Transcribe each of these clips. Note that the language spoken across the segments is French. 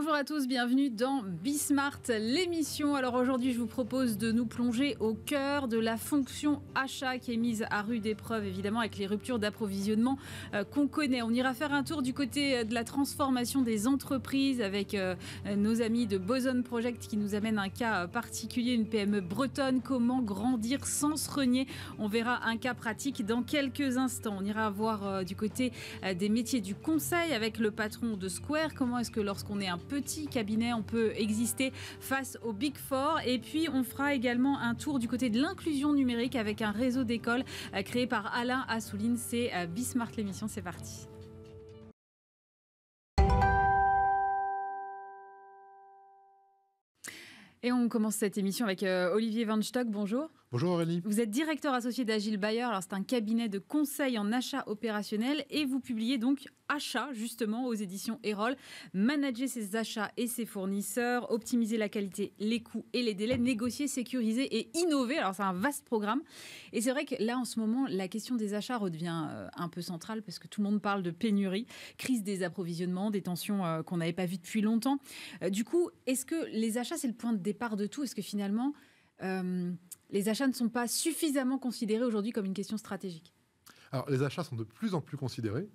Bonjour à tous, bienvenue dans Bismart, l'émission. Alors aujourd'hui, je vous propose de nous plonger au cœur de la fonction achat qui est mise à rude épreuve, évidemment, avec les ruptures d'approvisionnement euh, qu'on connaît. On ira faire un tour du côté euh, de la transformation des entreprises avec euh, nos amis de Boson Project qui nous amènent un cas particulier, une PME bretonne. Comment grandir sans se renier On verra un cas pratique dans quelques instants. On ira voir du côté des métiers du conseil avec le patron de Square. Comment est-ce que lorsqu'on est un Petit cabinet, on peut exister face au Big Four. Et puis, on fera également un tour du côté de l'inclusion numérique avec un réseau d'écoles euh, créé par Alain Assouline. C'est euh, Bismart l'émission, c'est parti. Et on commence cette émission avec euh, Olivier stock bonjour. Bonjour Aurélie. Vous êtes directeur associé d'Agile Bayer, alors c'est un cabinet de conseil en achat opérationnel et vous publiez donc Achat justement aux éditions Erol. Manager ses achats et ses fournisseurs, optimiser la qualité, les coûts et les délais, négocier, sécuriser et innover. Alors c'est un vaste programme et c'est vrai que là en ce moment la question des achats redevient euh, un peu centrale parce que tout le monde parle de pénurie, crise des approvisionnements, des tensions euh, qu'on n'avait pas vues depuis longtemps. Euh, du coup, est-ce que les achats c'est le point de départ de tout Est-ce que finalement les achats ne sont pas suffisamment considérés aujourd'hui comme une question stratégique alors, les achats sont de plus en plus considérés,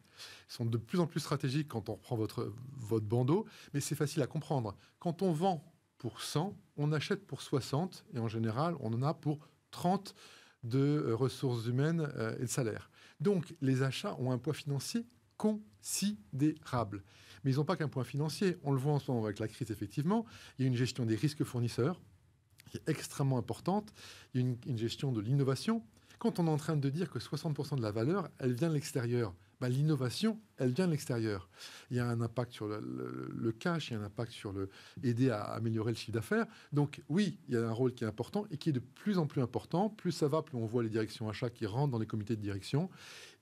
sont de plus en plus stratégiques quand on reprend votre, votre bandeau, mais c'est facile à comprendre. Quand on vend pour 100, on achète pour 60, et en général, on en a pour 30 de euh, ressources humaines euh, et de salaires. Donc, les achats ont un poids financier considérable. Mais ils n'ont pas qu'un poids financier. On le voit en ce moment avec la crise, effectivement. Il y a une gestion des risques fournisseurs qui est extrêmement importante. Il y a une, gestion de l'innovation. Quand on est en train de dire que 60% de la valeur, elle vient de l'extérieur, ben, l'innovation, elle vient de l'extérieur. Il y a un impact sur le, cash, il y a un impact sur le aider à améliorer le chiffre d'affaires. Donc oui, il y a un rôle qui est important et qui est de plus en plus important. Plus ça va, plus on voit les directions achats qui rentrent dans les comités de direction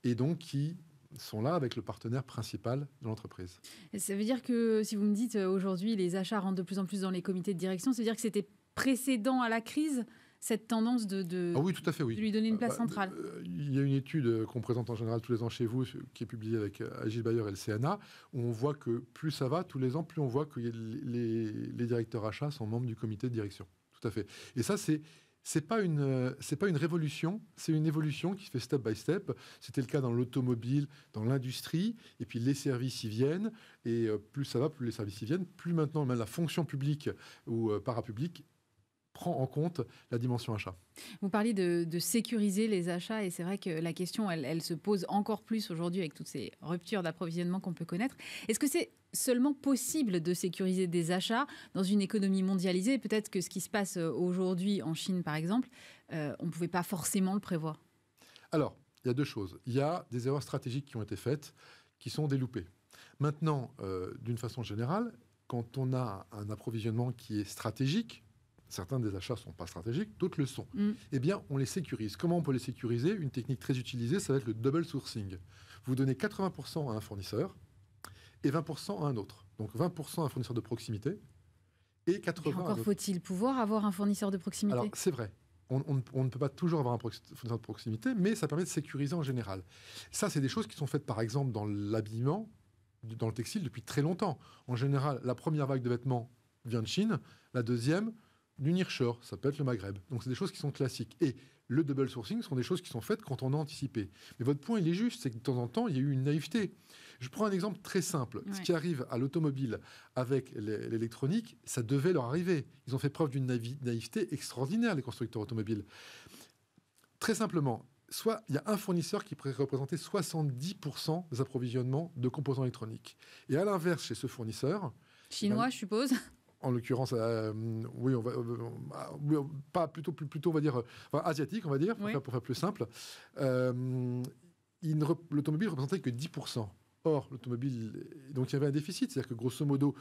et donc qui sont là avec le partenaire principal de l'entreprise. Ça veut dire que si vous me dites euh, aujourd'hui les achats rentrent de plus en plus dans les comités de direction, ça veut dire que c'était précédent à la crise cette tendance de, ah oui, tout à fait, oui. lui donner une bah, place centrale. Bah, euh, il y a une étude euh, qu'on présente en général tous les ans chez vous, qui est publiée avec euh, Agile Bayer et le CNA, où on voit que plus ça va, tous les ans, plus on voit que les, directeurs achats sont membres du comité de direction. Tout à fait. Et ça, c'est c'est pas une c'est pas une révolution, c'est une évolution qui se fait step by step. C'était le cas dans l'automobile, dans l'industrie, et puis les services y viennent. Et plus ça va, plus les services y viennent, plus maintenant même la fonction publique ou parapublique prend en compte la dimension achat. Vous parliez de, sécuriser les achats et c'est vrai que la question, elle, se pose encore plus aujourd'hui avec toutes ces ruptures d'approvisionnement qu'on peut connaître. Est-ce que c'est seulement possible de sécuriser des achats dans une économie mondialisée Peut-être que ce qui se passe euh, aujourd'hui en Chine, par exemple, euh, on ne pouvait pas forcément le prévoir. Alors, il y a deux choses. Il y a des erreurs stratégiques qui ont été faites, qui sont déloupées. Maintenant, euh, d'une façon générale, quand on a un approvisionnement qui est stratégique, Certains des achats ne sont pas stratégiques, d'autres le sont. Mm. Eh bien, on les sécurise. Comment on peut les sécuriser Une technique très utilisée, ça va être le double sourcing. Vous donnez 80% à un fournisseur et 20% à un autre. Donc 20% à un fournisseur de proximité et 80%. encore faut-il pouvoir avoir un fournisseur de proximité Alors, c'est vrai. on, ne peut pas toujours avoir un fournisseur de proximité, mais ça permet de sécuriser en général. Ça, c'est des choses qui sont faites, par exemple, dans l'habillement, dans le textile, depuis très longtemps. En général, la première vague de vêtements vient de Chine, la deuxième, l'unirshore, ça peut être le Maghreb. Donc c'est des choses qui sont classiques. Et le double sourcing sont des choses qui sont faites quand on a anticipé. Mais votre point, il est juste, c'est que de temps en temps, il y a eu une naïveté. Je prends un exemple très simple. Ce qui arrive à l'automobile avec l'électronique, ça devait leur arriver. Ils ont fait preuve d'une naïveté extraordinaire, les constructeurs automobiles. Très simplement, soit il y a un fournisseur qui pourrait représenter 70% des approvisionnements de composants électroniques. Et à l'inverse, chez ce fournisseur... Chinois, ben je suppose en l'occurrence, euh, oui, on va, euh, euh, pas plutôt, plutôt, on va dire, asiatique, on va dire, pour, faire, plus simple, euh, l'automobile représentait que 10%. Or, l'automobile, donc il y avait un déficit, c'est-à-dire que grosso modo,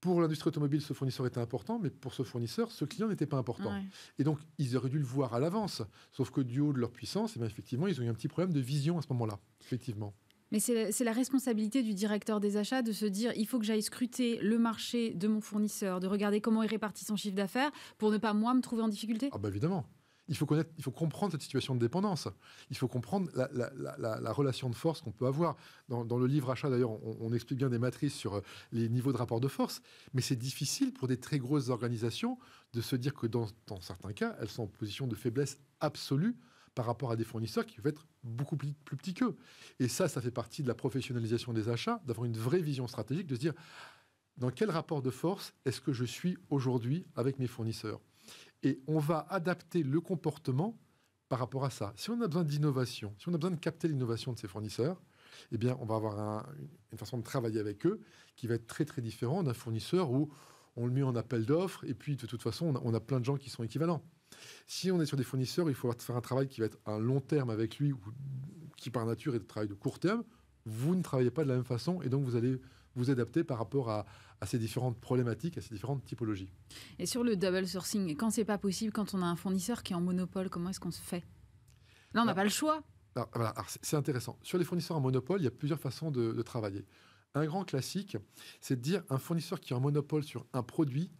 pour l'industrie automobile, ce fournisseur était important, mais pour ce fournisseur, ce client n'était pas important. Et donc, ils auraient dû le voir à l'avance. Sauf que du haut de leur puissance, et eh bien, effectivement, ils ont eu un petit problème de vision à ce moment-là, effectivement. Mais c'est la responsabilité du directeur des achats de se dire il faut que j'aille scruter le marché de mon fournisseur, de regarder comment il répartit son chiffre d'affaires pour ne pas moi me trouver en difficulté. Ah bah, évidemment. Il faut, comprendre cette situation de dépendance. Il faut comprendre la, relation de force qu'on peut avoir. Dans, le livre achat, d'ailleurs, on, explique bien des matrices sur euh, les niveaux de rapport de force. Mais c'est difficile pour des très grosses organisations de se dire que dans certains cas, elles sont en position de faiblesse absolue par rapport à des fournisseurs qui peuvent être beaucoup plus, plus petits qu'eux. Et ça, ça fait partie de la professionnalisation des achats, d'avoir une vraie vision stratégique, de se dire dans quel rapport de force est-ce que je suis aujourd'hui avec mes fournisseurs. Et on va adapter le comportement par rapport à ça. Si on a besoin d'innovation, si on a besoin de capter l'innovation de ses fournisseurs, eh bien, on va avoir une façon de travailler avec eux qui va être très très différente d'un fournisseur où on le met en appel d'offres et puis de toute façon, on a plein de gens qui sont équivalents. Si on est sur des fournisseurs, il faut faire un travail qui va être à long terme avec lui, ou qui par nature est un travail de court terme. Vous ne travaillez pas de la même façon et donc vous allez vous adapter par rapport à, ces différentes problématiques, à ces différentes typologies. Et sur le double sourcing, quand c'est pas possible, quand on a un fournisseur qui est en monopole, comment est-ce qu'on se fait Là, on n'a ah. pas le choix. Ah, c'est intéressant. Sur les fournisseurs en monopole, il y a plusieurs façons de, de travailler. Un grand classique, c'est de dire un fournisseur qui est en monopole sur un produit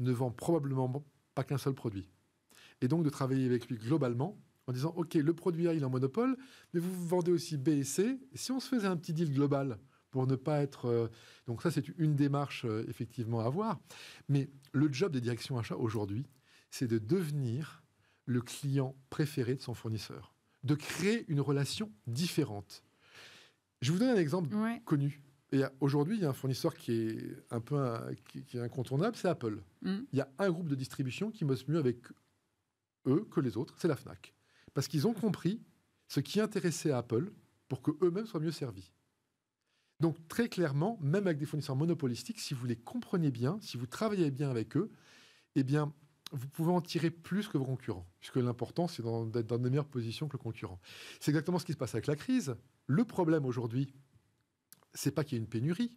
ne vend probablement pas qu'un seul produit et donc de travailler avec lui globalement en disant OK, le produit A, il est en monopole, mais vous, vendez aussi B et C. si on se faisait un petit deal global pour ne pas être. Euh, donc, ça, c'est une démarche euh, effectivement à avoir. Mais le job des directions achats aujourd'hui, c'est de devenir le client préféré de son fournisseur, de créer une relation différente. Je vous donne un exemple connu. Et aujourd'hui, il y a un fournisseur qui est un peu qui, est incontournable, c'est Apple. Mmh. Il y a un groupe de distribution qui bosse mieux avec eux, que les autres, c'est la FNAC. Parce qu'ils ont compris ce qui intéressait Apple pour que eux-mêmes soient mieux servis. Donc très clairement, même avec des fournisseurs monopolistiques, si vous les comprenez bien, si vous travaillez bien avec eux, eh bien, vous pouvez en tirer plus que vos concurrents, puisque l'important, c'est d'être dans de meilleures positions que le concurrent. C'est exactement ce qui se passe avec la crise. Le problème aujourd'hui, c'est pas qu'il y ait une pénurie,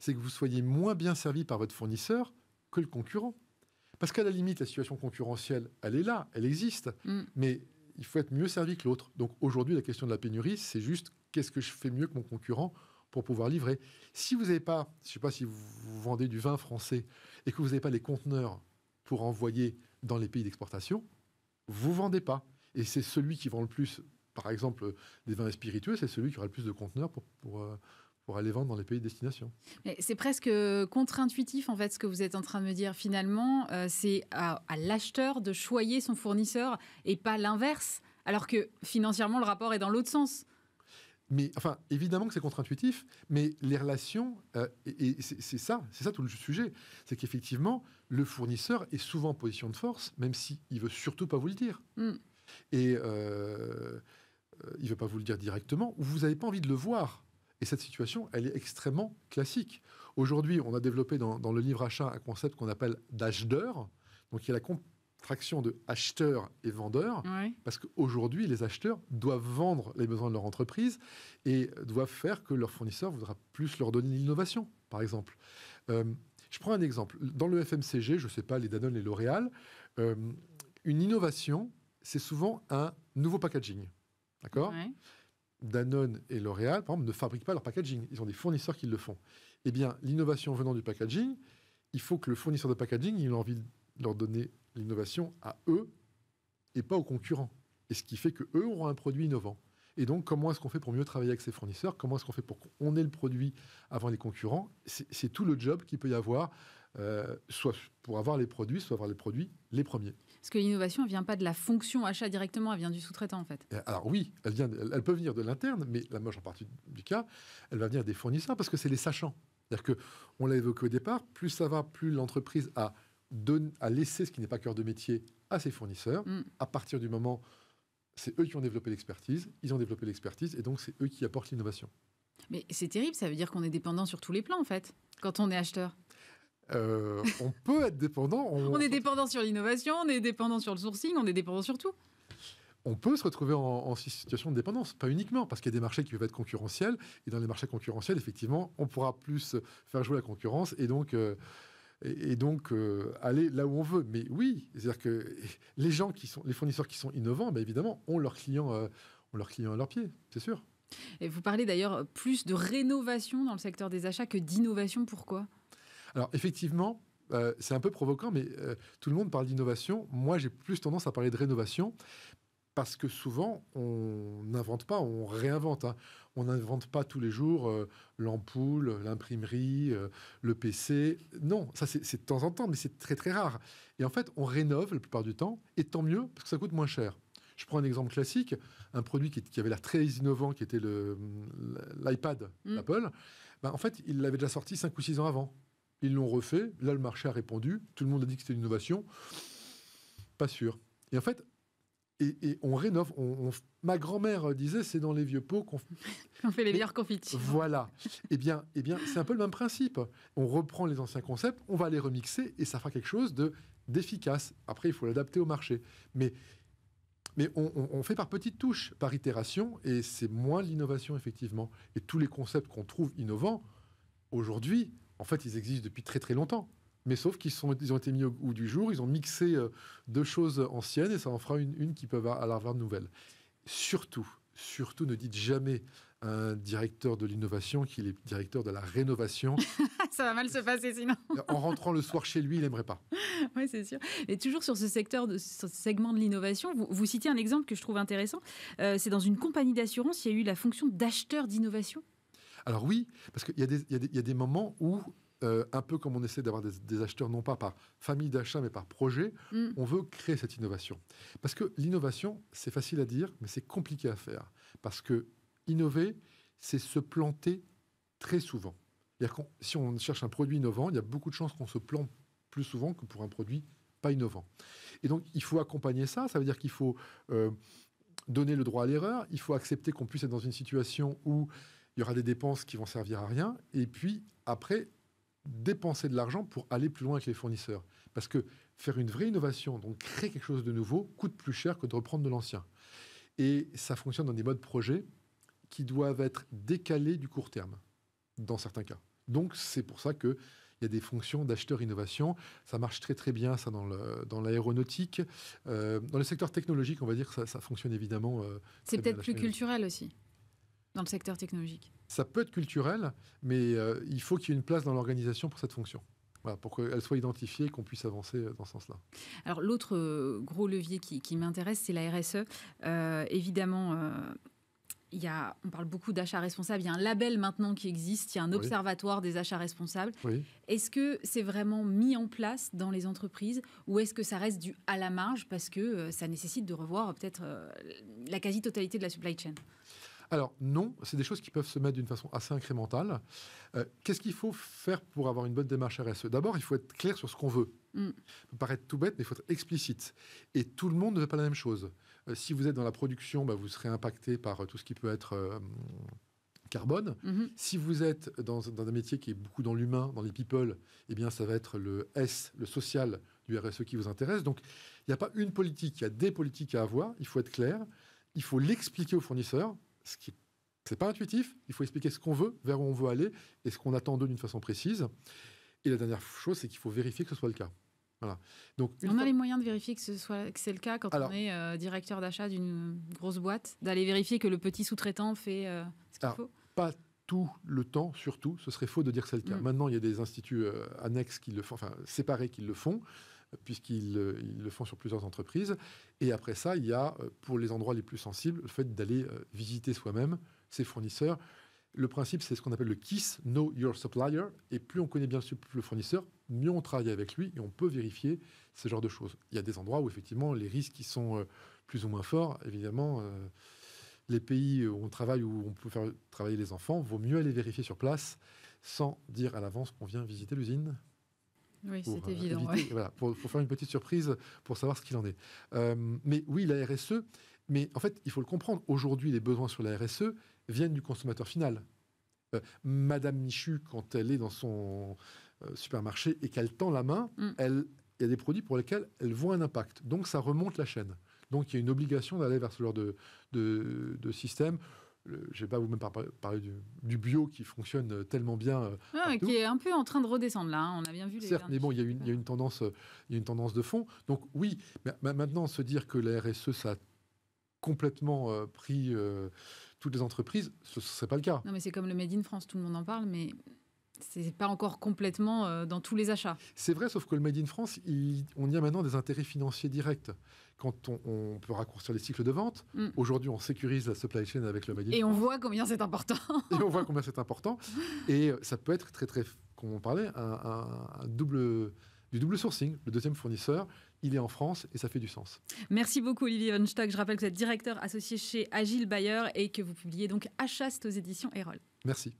c'est que vous soyez moins bien servi par votre fournisseur que le concurrent. Parce qu'à la limite, la situation concurrentielle, elle est là, elle existe, mm. mais il faut être mieux servi que l'autre. Donc aujourd'hui, la question de la pénurie, c'est juste qu'est-ce que je fais mieux que mon concurrent pour pouvoir livrer. Si vous n'avez pas, je ne sais pas si vous, vendez du vin français et que vous n'avez pas les conteneurs pour envoyer dans les pays d'exportation, vous vendez pas. Et c'est celui qui vend le plus, par exemple, des vins spiritueux, c'est celui qui aura le plus de conteneurs pour, pour, euh, pour aller vendre dans les pays de destination. C'est presque euh, contre-intuitif en fait ce que vous êtes en train de me dire finalement. Euh, c'est à, l'acheteur de choyer son fournisseur et pas l'inverse, alors que financièrement le rapport est dans l'autre sens. Mais enfin, évidemment que c'est contre-intuitif, mais les relations, euh, et, c'est ça, c'est ça tout le sujet, c'est qu'effectivement, le fournisseur est souvent en position de force, même s'il ne veut surtout pas vous le dire. Hmm. Et il ne veut pas vous le dire directement, ou vous n'avez pas envie de le voir. Et cette situation, elle est extrêmement classique. Aujourd'hui, on a développé dans, le livre achat un concept qu'on appelle d'acheteur, donc il y a la contraction de acheteur et vendeur parce qu'aujourd'hui, les acheteurs doivent vendre les besoins de leur entreprise et doivent faire que leur fournisseur voudra plus leur donner l'innovation, par exemple. Euh, je prends un exemple. Dans le FMCG, je ne sais pas, les Danone, les L'Oréal, euh, une innovation, c'est souvent un nouveau packaging. D'accord Danone et L'Oréal, par exemple, ne fabriquent pas leur packaging. Ils ont des fournisseurs qui le font. Eh bien, l'innovation venant du packaging, il faut que le fournisseur de packaging, ait envie de leur donner l'innovation à eux et pas aux concurrents. Et ce qui fait que eux auront un produit innovant. Et donc, comment est-ce qu'on fait pour mieux travailler avec ces fournisseurs Comment est-ce qu'on fait pour qu'on ait le produit avant les concurrents C'est tout le job qu'il peut y avoir euh, soit pour avoir les produits, soit avoir les produits les premiers. Parce que l'innovation ne vient pas de la fonction achat directement, elle vient du sous-traitant en fait. Alors oui, elle, peut venir de l'interne, mais la moche en partie du cas, elle va venir des fournisseurs parce que c'est les sachants. C'est-à-dire qu'on l'a évoqué au départ, plus ça va, plus l'entreprise a, laissé ce qui n'est pas cœur de métier à ses fournisseurs, mm. à partir du moment c'est eux qui ont développé l'expertise, ils ont développé l'expertise, et donc c'est eux qui apportent l'innovation. Mais c'est terrible, ça veut dire qu'on est dépendant sur tous les plans, en fait, quand on est acheteur. Euh, on peut être dépendant. On, est dépendant sur l'innovation, on est dépendant sur le sourcing, on est dépendant sur tout. On peut se retrouver en, situation de dépendance, pas uniquement, parce qu'il y a des marchés qui peuvent être concurrentiels, et dans les marchés concurrentiels, effectivement, on pourra plus faire jouer la concurrence, et donc, euh, euh, aller là où on veut. Mais oui, c'est-à-dire que les gens qui sont, les fournisseurs qui sont innovants, ben évidemment, ont leurs clients, ont leurs clients à leurs pieds, c'est sûr. Et vous parlez d'ailleurs plus de rénovation dans le secteur des achats que d'innovation, pourquoi alors effectivement, euh, c'est un peu provoquant, mais euh, tout le monde parle d'innovation. Moi, j'ai plus tendance à parler de rénovation. Parce que souvent, on n'invente pas, on réinvente. Hein. On n'invente pas tous les jours euh, l'ampoule, l'imprimerie, le PC. Non, ça c'est de temps en temps, mais c'est très très rare. Et en fait, on rénove la plupart du temps, et tant mieux, parce que ça coûte moins cher. Je prends un exemple classique, un produit qui, avait l'air très innovant, qui était l'iPad mmh. d'Apple. Ben, en fait, il l'avait déjà sorti 5 ou 6 ans avant. Ils l'ont refait. Là, le marché a répondu. Tout le monde a dit que c'était une innovation. Pas sûr. Et en fait, et, on rénove. On, Ma grand-mère disait, c'est dans les vieux pots qu'on fait les meilleurs confitures. Voilà. eh bien, et eh bien c'est un peu le même principe. On reprend les anciens concepts, on va les remixer et ça fera quelque chose de d'efficace. Après, il faut l'adapter au marché. Mais mais on, on, fait par petites touches, par itération, et c'est moins l'innovation, effectivement. Et tous les concepts qu'on trouve innovants, aujourd'hui, en fait, ils existent depuis très très longtemps. Mais sauf qu'ils sont, ils ont été mis au goût du jour, ils ont mixé euh, deux choses anciennes et ça en fera une, qui peut avoir, à la de nouvelles. Surtout, surtout, ne dites jamais à un directeur de l'innovation qu'il est directeur de la rénovation. ça va mal se passer sinon. en rentrant le soir chez lui, il n'aimerait pas. Oui, c'est sûr. Et toujours sur ce secteur, segment de l'innovation, vous, vous, citez un exemple que je trouve intéressant. Euh, c'est dans une compagnie d'assurance, il y a eu la fonction d'acheteur d'innovation. Alors oui, parce qu'il y, a des moments où, euh, un peu comme on essaie d'avoir des, acheteurs, non pas par famille d'achat, mais par projet, mm. on veut créer cette innovation. Parce que l'innovation, c'est facile à dire, mais c'est compliqué à faire. Parce que innover, c'est se planter très souvent. si on cherche un produit innovant, il y a beaucoup de chances qu'on se plante plus souvent que pour un produit pas innovant. Et donc, il faut accompagner ça. Ça veut dire qu'il faut euh, donner le droit à l'erreur. Il faut accepter qu'on puisse être dans une situation où il y aura des dépenses qui vont servir à rien, et puis après, dépenser de l'argent pour aller plus loin avec les fournisseurs. Parce que faire une vraie innovation, donc créer quelque chose de nouveau, coûte plus cher que de reprendre de l'ancien. Et ça fonctionne dans des modes projets qui doivent être décalés du court terme, dans certains cas. Donc c'est pour ça que il y a des fonctions d'acheteur innovation. Ça marche très très bien ça dans le, dans l'aéronautique, euh, dans le secteur technologique on va dire ça, ça fonctionne évidemment. Euh, c'est peut-être plus culturel aussi dans le secteur technologique Ça peut être culturel, mais euh, il faut qu'il y ait une place dans l'organisation pour cette fonction. pour qu'elle soit identifiée et qu'on puisse avancer euh, dans ce sens-là. Alors l'autre euh, gros levier qui, m'intéresse, c'est la RSE. évidemment, il y a, on parle beaucoup d'achats responsables. Il y a un label maintenant qui existe, il y a un observatoire des achats responsables. Est-ce que c'est vraiment mis en place dans les entreprises ou est-ce que ça reste du à la marge parce que ça nécessite de revoir peut-être la quasi-totalité de la supply chain alors non, c'est des choses qui peuvent se mettre d'une façon assez incrémentale. Euh, qu'est-ce qu'il faut faire pour avoir une bonne démarche RSE D'abord, il faut être clair sur ce qu'on veut. Mm. Ça peut paraître tout bête, mais il faut être explicite. Et tout le monde ne veut pas la même chose. Euh, si vous êtes dans la production, bah, vous serez impacté par euh, tout ce qui peut être... carbone. Mm-hmm. Si vous êtes dans, dans, un métier qui est beaucoup dans l'humain, dans les people, eh bien, ça va être le S, le social du RSE qui vous intéresse. Donc, il n'y a pas une politique, il y a des politiques à avoir. Il faut être clair. Il faut l'expliquer aux fournisseurs ce qui n'est pas intuitif. Il faut expliquer ce qu'on veut, vers où on veut aller et ce qu'on attend d'eux d'une façon précise. Et la dernière chose, c'est qu'il faut vérifier que ce soit le cas. Voilà. Donc, on a les moyens de vérifier que ce c'est le cas quand on est euh, directeur d'achat d'une grosse boîte, d'aller vérifier que le petit sous-traitant fait euh, ce qu'il faut. Pas tout le temps, surtout, ce serait faux de dire que c'est le cas. Mm. Maintenant, il y a des instituts euh, annexes qui le font, enfin séparés qui le font puisqu'ils euh, le font sur plusieurs entreprises. Et après ça, il y a, euh, pour les endroits les plus sensibles, le fait d'aller euh, visiter soi-même ses fournisseurs. Le principe, c'est ce qu'on appelle le KISS, Know Your Supplier. Et plus on connaît bien le fournisseur, mieux on travaille avec lui et on peut vérifier ce genre de choses. Il y a des endroits où, effectivement, les risques sont plus ou moins forts, évidemment. les pays où on travaille, où on peut faire travailler les enfants, vaut mieux aller vérifier sur place sans dire à l'avance qu'on vient visiter l'usine oui, c'est euh, évident. pour, faire une petite surprise, pour savoir ce qu'il en est. Euh, mais oui, la RSE, mais en fait, il faut le comprendre. Aujourd'hui, les besoins sur la RSE viennent du consommateur final. Euh, Madame Michu, quand elle est dans son supermarché et qu'elle tend la main, mm. elle, il y a des produits pour lesquels elle voit un impact. Donc, ça remonte la chaîne. Donc, il y a une obligation d'aller vers ce genre de, de système je ne vais pas vous même parler du, bio qui fonctionne euh, tellement bien. Euh, qui est un peu en train de redescendre là, hein. on a bien vu les Certes, mais bon, il y, a une, tendance, euh, il y a une tendance de fond. Donc oui, mais maintenant se dire que la RSE, ça a complètement pris toutes les entreprises, ce ne serait pas le cas. Non, mais c'est comme le Made in France, tout le monde en parle, mais c'est pas encore complètement euh, dans tous les achats. C'est vrai, sauf que le Made in France, on y a maintenant des intérêts financiers directs. Quand on, peut raccourcir les cycles de vente, mm. aujourd'hui on sécurise la supply chain avec le Made in Et on voit combien c'est important. et on voit combien c'est important. Et ça peut être très, très, comme on parlait, un, double du double sourcing. Le deuxième fournisseur, il est en France et ça fait du sens. Merci beaucoup Olivier Von Stock. Je rappelle que vous êtes directeur associé chez Agile Bayer et que vous publiez donc Achast aux éditions Erol. Merci.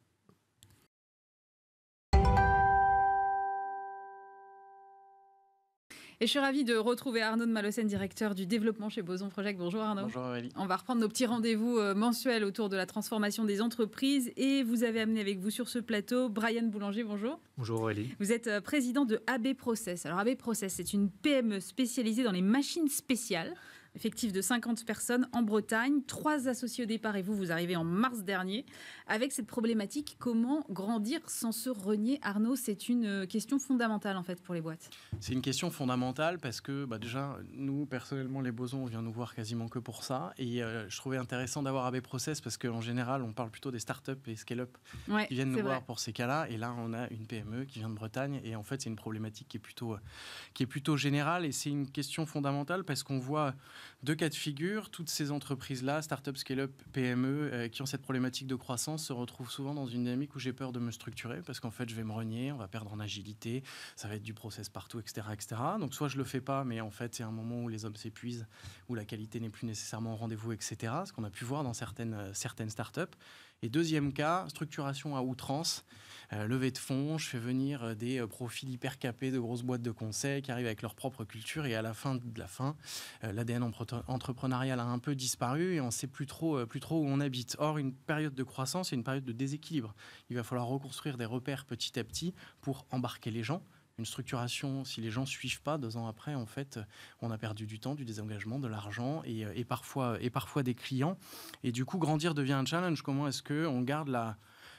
Et je suis ravie de retrouver Arnaud de directeur du développement chez Boson Project. Bonjour Arnaud. Bonjour Aurélie. On va reprendre nos petits rendez-vous euh, mensuels autour de la transformation des entreprises. Et vous avez amené avec vous sur ce plateau Brian Boulanger. Bonjour. Bonjour Aurélie. Vous êtes euh, président de AB Process. Alors AB Process, c'est une PME spécialisée dans les machines spéciales effectif de 50 personnes en Bretagne, trois associés au départ et vous, vous arrivez en mars dernier. Avec cette problématique, comment grandir sans se renier Arnaud, c'est une euh, question fondamentale en fait pour les boîtes. C'est une question fondamentale parce que bah, déjà, nous personnellement, les bosons, on vient nous voir quasiment que pour ça. Et euh, je trouvais intéressant d'avoir AB Process parce qu'en général, on parle plutôt des startups et scale-up qui viennent nous voir pour ces cas-là. Et là, on a une PME qui vient de Bretagne et en fait, c'est une problématique qui est plutôt, euh, qui est plutôt générale et c'est une question fondamentale parce qu'on voit deux cas de figure, toutes ces entreprises-là, start startups, scale-up, PME, euh, qui ont cette problématique de croissance, se retrouvent souvent dans une dynamique où j'ai peur de me structurer parce qu'en fait, je vais me renier, on va perdre en agilité, ça va être du process partout, etc. etc. Donc, soit je le fais pas, mais en fait, c'est un moment où les hommes s'épuisent, où la qualité n'est plus nécessairement au rendez-vous, etc. Ce qu'on a pu voir dans certaines, euh, certaines startups. Et deuxième cas, structuration à outrance, euh, levée de fonds, je fais venir euh, des euh, profils hyper capés de grosses boîtes de conseils qui arrivent avec leur propre culture et à la fin de la fin, l'ADN entrepreneurial a un peu disparu et on ne sait plus trop, plus trop où on habite. Or, une période de croissance et une période de déséquilibre. Il va falloir reconstruire des repères petit à petit pour embarquer les gens une structuration, si les gens ne suivent pas, deux ans après, en fait, on a perdu du temps, du désengagement, de l'argent et, euh, parfois, et parfois des clients. Et du coup, grandir devient un challenge. Comment est-ce qu'on garde la,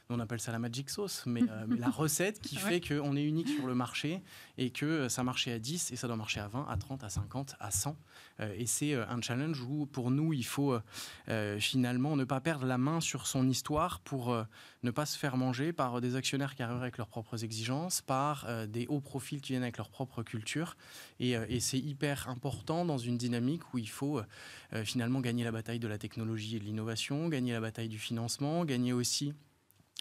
on appelle ça la magic sauce, mais, euh, la recette qui fait qu'on est unique sur le marché et que euh, ça marchait à 10 et ça doit marcher à 20, à 30, à 50, à 100. Euh, et c'est un challenge où pour nous, il faut finalement ne pas perdre la main sur son histoire pour ne pas se faire manger par des actionnaires qui arrivent avec leurs propres exigences, par des hauts profils qui viennent avec leur propre culture. Et, et c'est hyper important dans une dynamique où il faut finalement gagner la bataille de la technologie et de l'innovation, gagner la bataille du financement, gagner aussi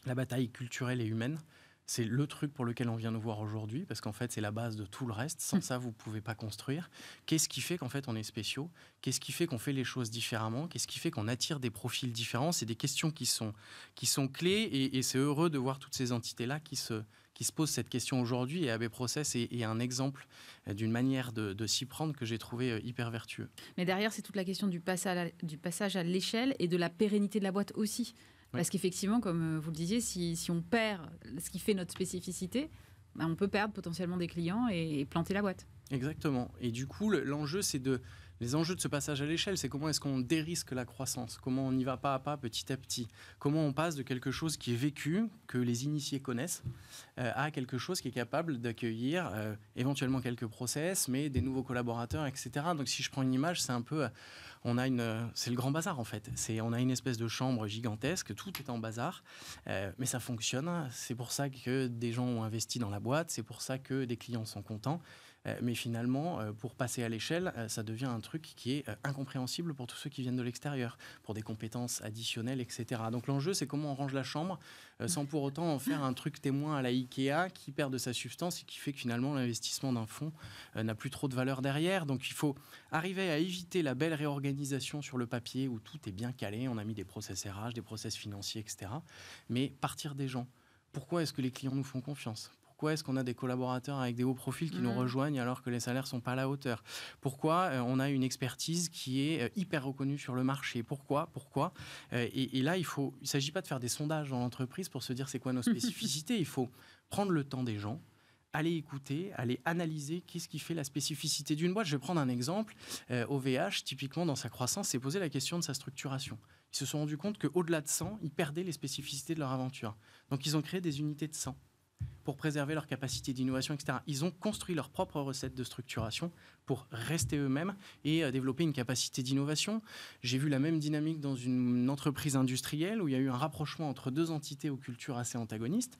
la bataille culturelle et humaine. C'est le truc pour lequel on vient nous voir aujourd'hui, parce qu'en fait, c'est la base de tout le reste. Sans mm. ça, vous ne pouvez pas construire. Qu'est-ce qui fait qu'en fait, on est spéciaux Qu'est-ce qui fait qu'on fait les choses différemment Qu'est-ce qui fait qu'on attire des profils différents C'est des questions qui sont, qui sont clés, et, c'est heureux de voir toutes ces entités-là qui se, qui se posent cette question aujourd'hui. Et AB Process est, un exemple euh, d'une manière de, s'y prendre que j'ai trouvé euh, hyper vertueux. Mais derrière, c'est toute la question du, du passage à l'échelle et de la pérennité de la boîte aussi. Parce qu'effectivement, comme euh, vous le disiez, si, on perd ce qui fait notre spécificité, bah, on peut perdre potentiellement des clients et planter la boîte. Exactement. Et du coup, l'enjeu, c'est de les enjeux de ce passage à l'échelle, c'est comment est-ce qu'on dérisque la croissance, comment on y va pas à pas, petit à petit, comment on passe de quelque chose qui est vécu, que les initiés connaissent, euh, à quelque chose qui est capable d'accueillir euh, éventuellement quelques process, mais des nouveaux collaborateurs, etc. Donc si je prends une image, c'est un peu, euh, on a une, c'est le grand bazar en fait. C'est, on a une espèce de chambre gigantesque, tout est en bazar, mais ça fonctionne. C'est pour ça que des gens ont investi dans la boîte, c'est pour ça que des clients sont contents. Euh, mais finalement, euh, pour passer à l'échelle, euh, ça devient un truc qui est incompréhensible pour tous ceux qui viennent de l'extérieur, pour des compétences additionnelles, etc. Donc l'enjeu, c'est comment on range la chambre sans pour autant en faire un truc témoin à la IKEA qui perd de sa substance et qui fait que finalement l'investissement d'un fonds n'a plus trop de valeur derrière. Donc il faut arriver à éviter la belle réorganisation sur le papier où tout est bien calé, on a mis des process RH, des process financiers, etc. Mais partir des gens. Pourquoi est-ce que les clients nous font confiance pourquoi est-ce qu'on a des collaborateurs avec des hauts profils qui nous mm. rejoignent alors que les salaires sont pas à la hauteur Pourquoi euh, on a une expertise qui est euh, hyper reconnue sur le marché Pourquoi Pourquoi euh, et, là, il faut, il s'agit pas de faire des sondages dans l'entreprise pour se dire c'est quoi nos spécificités. il faut prendre le temps des gens, aller écouter, aller analyser qu'est-ce qui fait la spécificité d'une boîte. Je vais prendre un exemple. OVH, typiquement, dans sa croissance, s'est posé la question de sa structuration. Ils se sont rendus compte qu'au-delà de 100, ils perdaient les spécificités de leur aventure. Donc, ils ont créé des unités de 100 pour préserver leur capacité d'innovation, etc. Ils ont construit leur propre recette de structuration pour rester eux-mêmes et euh, développer une capacité d'innovation. J'ai vu la même dynamique dans une entreprise industrielle où il y a eu un rapprochement entre deux entités aux cultures assez antagonistes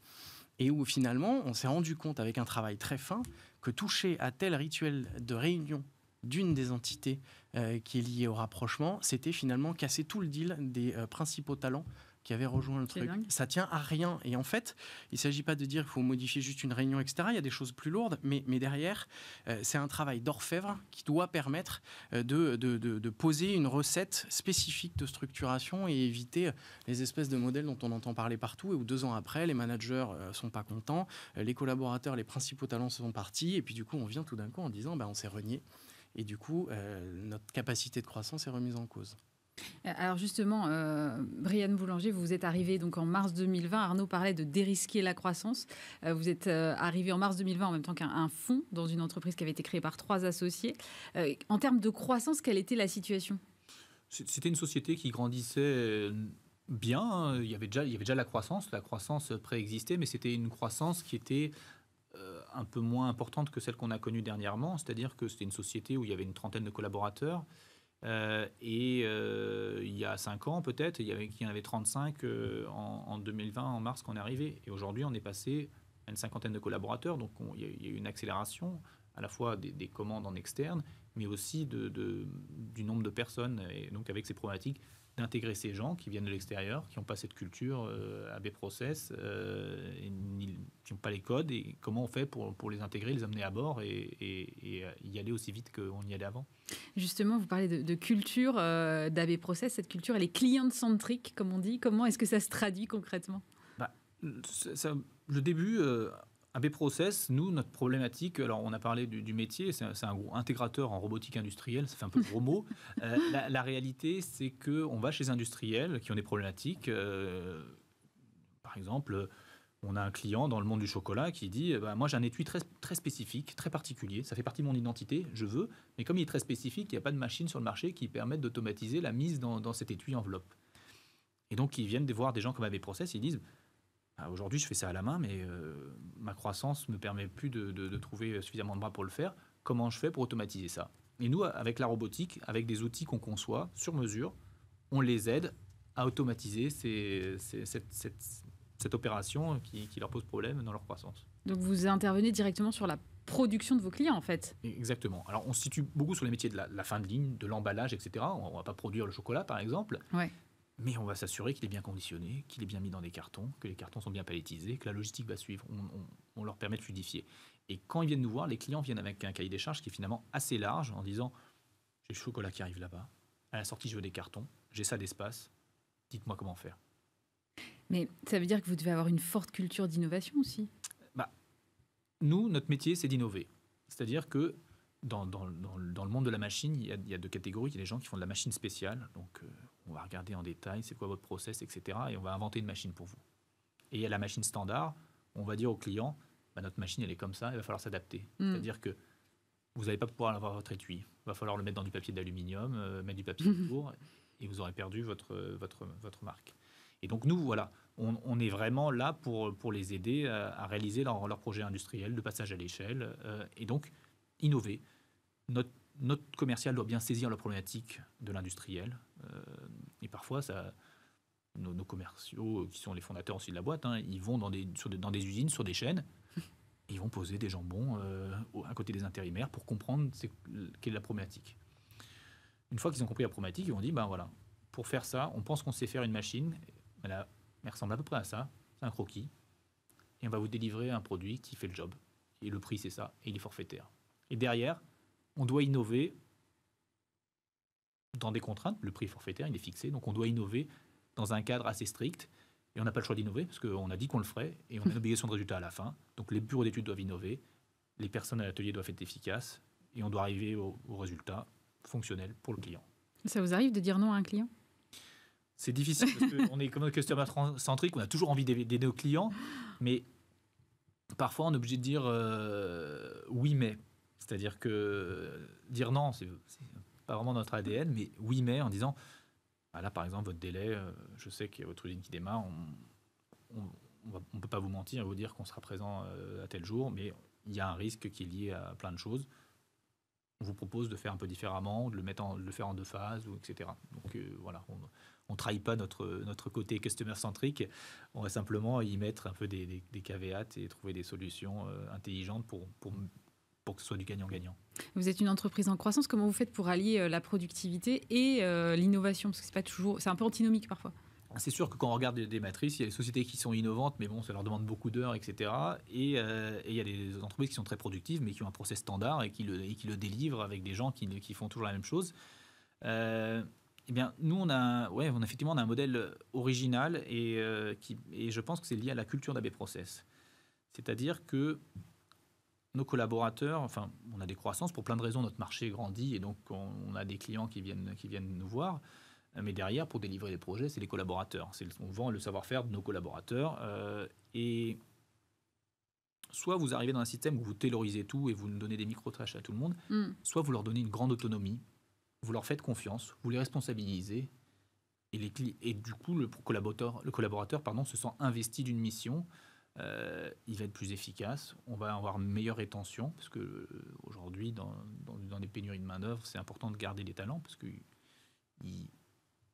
et où finalement on s'est rendu compte avec un travail très fin que toucher à tel rituel de réunion d'une des entités euh, qui est liée au rapprochement, c'était finalement casser tout le deal des euh, principaux talents qui avait rejoint le truc. ça Ça tient à rien. Et en fait, il ne s'agit pas de dire qu'il faut modifier juste une réunion, etc. Il y a des choses plus lourdes, mais, mais derrière, euh, c'est un travail d'orfèvre qui doit permettre euh, de, de, de, poser une recette spécifique de structuration et éviter euh, les espèces de modèles dont on entend parler partout et où deux ans après, les managers ne sont pas contents, les collaborateurs, les principaux talents sont partis, et puis du coup, on vient tout d'un coup en disant, bah, on s'est renié. Et du coup, notre capacité de croissance est remise en cause. Euh, alors justement, euh, Boulanger, vous êtes arrivée donc en mars 2020. Arnaud parlait de dérisquer la croissance. Euh, vous êtes euh, arrivée en mars 2020 en même temps qu'un fonds dans une entreprise qui avait été créée par trois associés. en termes de croissance, quelle était la situation C'était une société qui grandissait bien. Hein. Il il y avait déjà la croissance. La croissance préexistait, mais c'était une croissance qui était un peu moins importante que celle qu'on a connue dernièrement. C'est-à-dire que c'était une société où il y avait une trentaine de collaborateurs. Euh, et euh, il y a 5 ans, peut-être, il, y en avait 35 euh, en, 2020, en mars, qu'on est arrivé. Et aujourd'hui, on est passé à une cinquantaine de collaborateurs. Donc, il, y a, eu une accélération à la fois des, commandes en externe, mais aussi du nombre de personnes. Et donc, avec ces problématiques, d'intégrer ces gens qui viennent de l'extérieur, qui n'ont pas cette culture AB Process, qui n'ont pas les codes, et comment on fait pour, les intégrer, les amener à bord et, et y aller aussi vite qu'on y allait avant Justement, vous parlez de, culture euh, d'AB Process. Cette culture, elle est client-centrique, comme on dit. Comment est-ce que ça se traduit concrètement bah, Le début, euh, AB Process, nous, notre problématique, alors on a parlé du, métier, c'est un, gros intégrateur en robotique industrielle, ça fait un peu gros mot. Euh, la, la, réalité, c'est qu'on va chez les industriels qui ont des problématiques. par exemple, on a un client dans le monde du chocolat qui dit eh ben, Moi, j'ai un étui très, spécifique, très particulier, ça fait partie de mon identité, je veux, mais comme il est très spécifique, il n'y a pas de machine sur le marché qui permette d'automatiser la mise dans, cet étui enveloppe. Et donc, ils viennent de voir des gens comme AB Process, ils disent bah, Aujourd'hui, je fais ça à la main, mais euh, ma croissance ne me permet plus de, trouver suffisamment de bras pour le faire. Comment je fais pour automatiser ça Et nous, avec la robotique, avec des outils qu'on conçoit sur mesure, on les aide à automatiser cette cette opération qui, leur pose problème dans leur croissance. Donc vous intervenez directement sur la production de vos clients en fait. Exactement. Alors on se situe beaucoup sur les métiers de la, fin de ligne, de l'emballage, etc. On ne va pas produire le chocolat par exemple. Mais on va s'assurer qu'il est bien conditionné, qu'il est bien mis dans des cartons, que les cartons sont bien palettisés, que la logistique va suivre. On, leur permet de fluidifier. Et quand ils viennent nous voir, les clients viennent avec un cahier des charges qui est finalement assez large en disant j'ai le chocolat qui arrive là-bas, à la sortie je veux des cartons, j'ai ça d'espace, dites-moi comment faire. Mais ça veut dire que vous devez avoir une forte culture d'innovation aussi bah, Nous, notre métier, c'est d'innover. C'est-à-dire que dans, le monde de la machine, il y, a, deux catégories. Il y a les gens qui font de la machine spéciale. Donc, euh, on va regarder en détail c'est quoi votre process, etc. Et on va inventer une machine pour vous. Et il y a la machine standard. On va dire au client bah, notre machine, elle est comme ça, il va falloir s'adapter. Mm. C'est-à-dire que vous n'allez pas pouvoir avoir votre étui. Il va falloir le mettre dans du papier d'aluminium, euh, mettre du papier autour, et vous aurez perdu votre marque. Et donc nous, voilà, on, est vraiment là pour, pour les aider euh, à, réaliser leur, leur projet industriels de passage à l'échelle euh, et donc innover. Notre, notre, commercial doit bien saisir la problématique de l'industriel. Euh, et parfois, ça, nos, commerciaux, qui sont les fondateurs aussi de la boîte, hein, ils vont dans des, dans des usines, sur des chaînes, ils vont poser des jambons à côté des intérimaires pour comprendre quelle est la problématique. Une fois qu'ils ont compris la problématique, ils vont dire, ben voilà, pour faire ça, on pense qu'on sait faire une machine, elle, ressemble à peu près à ça, c'est un croquis, et on va vous délivrer un produit qui fait le job. Et le prix, c'est ça, et il est forfaitaire. Et derrière, on doit innover dans des contraintes, le prix forfaitaire, il est fixé, donc on doit innover dans un cadre assez strict, et on n'a pas le choix d'innover, parce qu'on a dit qu'on le ferait, et on a une obligation de résultat à la fin, donc les bureaux d'études doivent innover, les personnes à l'atelier doivent être efficaces, et on doit arriver au résultat fonctionnel pour le client. Ça vous arrive de dire non à un client c'est difficile parce qu'on est comme customer centrique, on a toujours envie d'aider nos clients, mais parfois on est obligé de dire euh, oui mais. C'est-à-dire que dire non, c'est pas vraiment notre ADN, mais oui mais en disant, voilà bah là par exemple votre délai, euh, je sais qu'il y a votre usine qui démarre, on, ne peut pas vous mentir, vous dire qu'on sera présent euh, à tel jour, mais il y a un risque qui est lié à plein de choses. On vous propose de faire un peu différemment, de le, mettre en, le faire en deux phases, etc. Donc voilà, on, on trahit pas notre, notre côté customer-centrique. On va simplement y mettre un peu des, des, caveats et trouver des solutions euh, intelligentes pour, pour, pour que ce soit du gagnant-gagnant. Vous êtes une entreprise en croissance. Comment vous faites pour allier euh, la productivité et euh, l'innovation Parce que c'est pas toujours, c'est un peu antinomique parfois. C'est sûr que quand on regarde des matrices, il y a des sociétés qui sont innovantes, mais bon, ça leur demande beaucoup d'heures, etc. Et, et, il y a des entreprises qui sont très productives, mais qui ont un process standard et qui le, et qui le délivrent avec des gens qui, qui font toujours la même chose. Euh, eh bien, nous, on a, ouais, on a effectivement un modèle euh, original et, euh, qui, et je pense que c'est lié à la culture d'AB Process. C'est-à-dire que nos collaborateurs, enfin, on a des croissances pour plein de raisons. Notre marché grandit et donc on, a des clients qui viennent, qui viennent nous voir. Mais derrière, pour délivrer les projets, c'est les collaborateurs. C'est, on vend le savoir-faire de nos collaborateurs. Euh, et soit vous arrivez dans un système où vous taylorisez tout et vous donnez des micro-tâches à tout le monde, hmm. soit vous leur donnez une grande autonomie vous leur faites confiance, vous les responsabilisez, et, les, et du coup, le collaborateur, le collaborateur pardon, se sent investi d'une mission. Euh, il va être plus efficace, on va avoir meilleure rétention, parce que euh, aujourd'hui, dans, dans, pénuries de main-d'œuvre, c'est important de garder des talents, parce qu'ils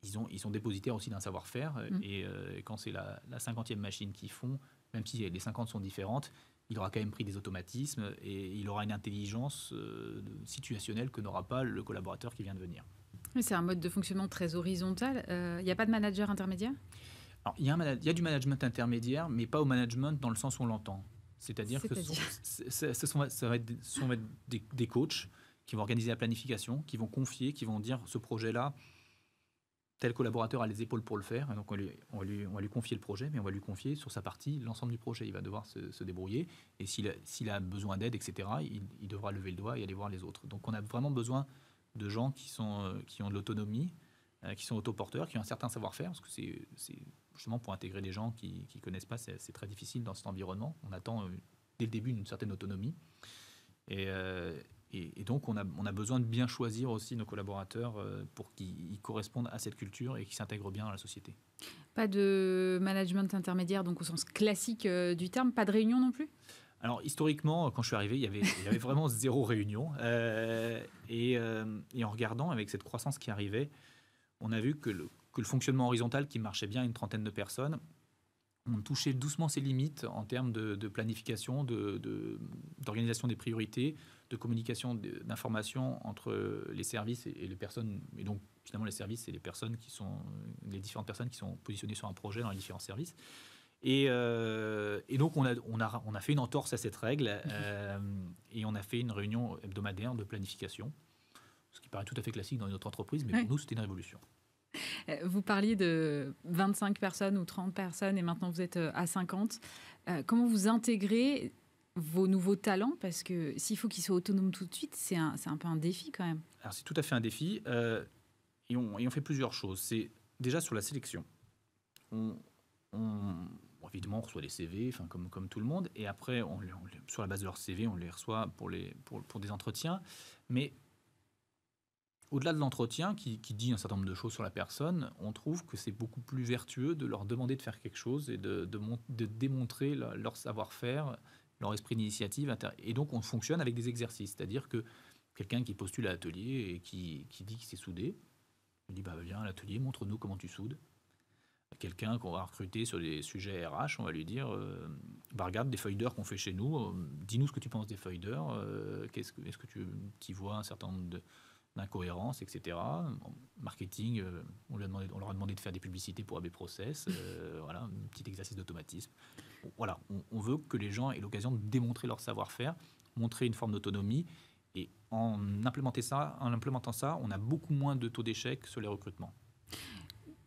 ils, ont, ils sont dépositaires aussi d'un savoir-faire, mmh. euh, et, quand c'est la, la 50e machine qu'ils font, même si les 50 sont différentes, il aura quand même pris des automatismes et il aura une intelligence euh, situationnelle que n'aura pas le collaborateur qui vient de venir. C'est un mode de fonctionnement très horizontal. Il euh, n'y a pas de manager intermédiaire il y, a du management intermédiaire, mais pas au management dans le sens où on l'entend. C'est-à-dire que ce, sont, des, des coachs qui vont organiser la planification, qui vont confier, qui vont dire ce projet-là, tel collaborateur a les épaules pour le faire, donc on, lui, on, va lui confier le projet, mais on va lui confier sur sa partie l'ensemble du projet. Il va devoir se, débrouiller, et s'il a, besoin d'aide, etc., il, devra lever le doigt et aller voir les autres. Donc on a vraiment besoin de gens qui, sont, euh, qui ont de l'autonomie, euh, qui sont autoporteurs, qui ont un certain savoir-faire, parce que c'est justement pour intégrer des gens qui ne connaissent pas, c'est très difficile dans cet environnement. On attend euh, dès le début une certaine autonomie. Et, et, donc, on a, besoin de bien choisir aussi nos collaborateurs euh, pour qu'ils correspondent à cette culture et qu'ils s'intègrent bien à la société. Pas de management intermédiaire, donc au sens classique euh, du terme, pas de réunion non plus alors historiquement, quand je suis arrivé, il y avait, vraiment zéro réunion. Euh, et, en regardant avec cette croissance qui arrivait, on a vu que le, que le, fonctionnement horizontal qui marchait bien à une trentaine de personnes on touchait doucement ses limites en termes de, planification, d'organisation de, des priorités, de communication d'informations entre les services et, les personnes. Et donc, finalement, les services et les personnes qui sont, les différentes personnes qui sont positionnées sur un projet dans les différents services. Et, euh, donc, on a, on, a, on a, fait une entorse à cette règle euh, et on a fait une réunion hebdomadaire de planification, ce qui paraît tout à fait classique dans une autre entreprise, mais pour nous, c'était une révolution. Euh, vous parliez de 25 personnes ou 30 personnes et maintenant vous êtes euh, à 50. Euh, comment vous intégrez vos nouveaux talents Parce que s'il faut qu'ils soient autonomes tout de suite, c'est un, un, peu un défi quand même. Alors c'est tout à fait un défi. Euh, et, on, et, on, fait plusieurs choses. C'est déjà sur la sélection. On, on, évidemment, on reçoit des CV, enfin, comme, comme tout le monde. Et après, on, sur la base de leur CV, on les reçoit pour, les, pour, pour des entretiens. Mais au-delà de l'entretien qui, dit un certain nombre de choses sur la personne, on trouve que c'est beaucoup plus vertueux de leur demander de faire quelque chose et de, démontrer leur savoir-faire, leur esprit d'initiative. Et donc on fonctionne avec des exercices, c'est-à-dire que quelqu'un qui postule à l'atelier et qui, dit qu'il s'est soudé, on dit bah, viens à l'atelier, montre-nous comment tu soudes. Quelqu'un qu'on va recruter sur des sujets RH, on va lui dire euh, bah, regarde des feuilles qu'on fait chez nous, euh, dis-nous ce que tu penses des feuilles d'heures, euh, est-ce que, est -ce que tu y vois un certain nombre de d'incohérence, etc. Marketing, euh, on, leur a demandé de faire des publicités pour AB Process, euh, voilà, un petit exercice d'automatisme. Voilà, on, veut que les gens aient l'occasion de démontrer leur savoir-faire, montrer une forme d'autonomie, et en, ça, en implémentant ça, on a beaucoup moins de taux d'échec sur les recrutements.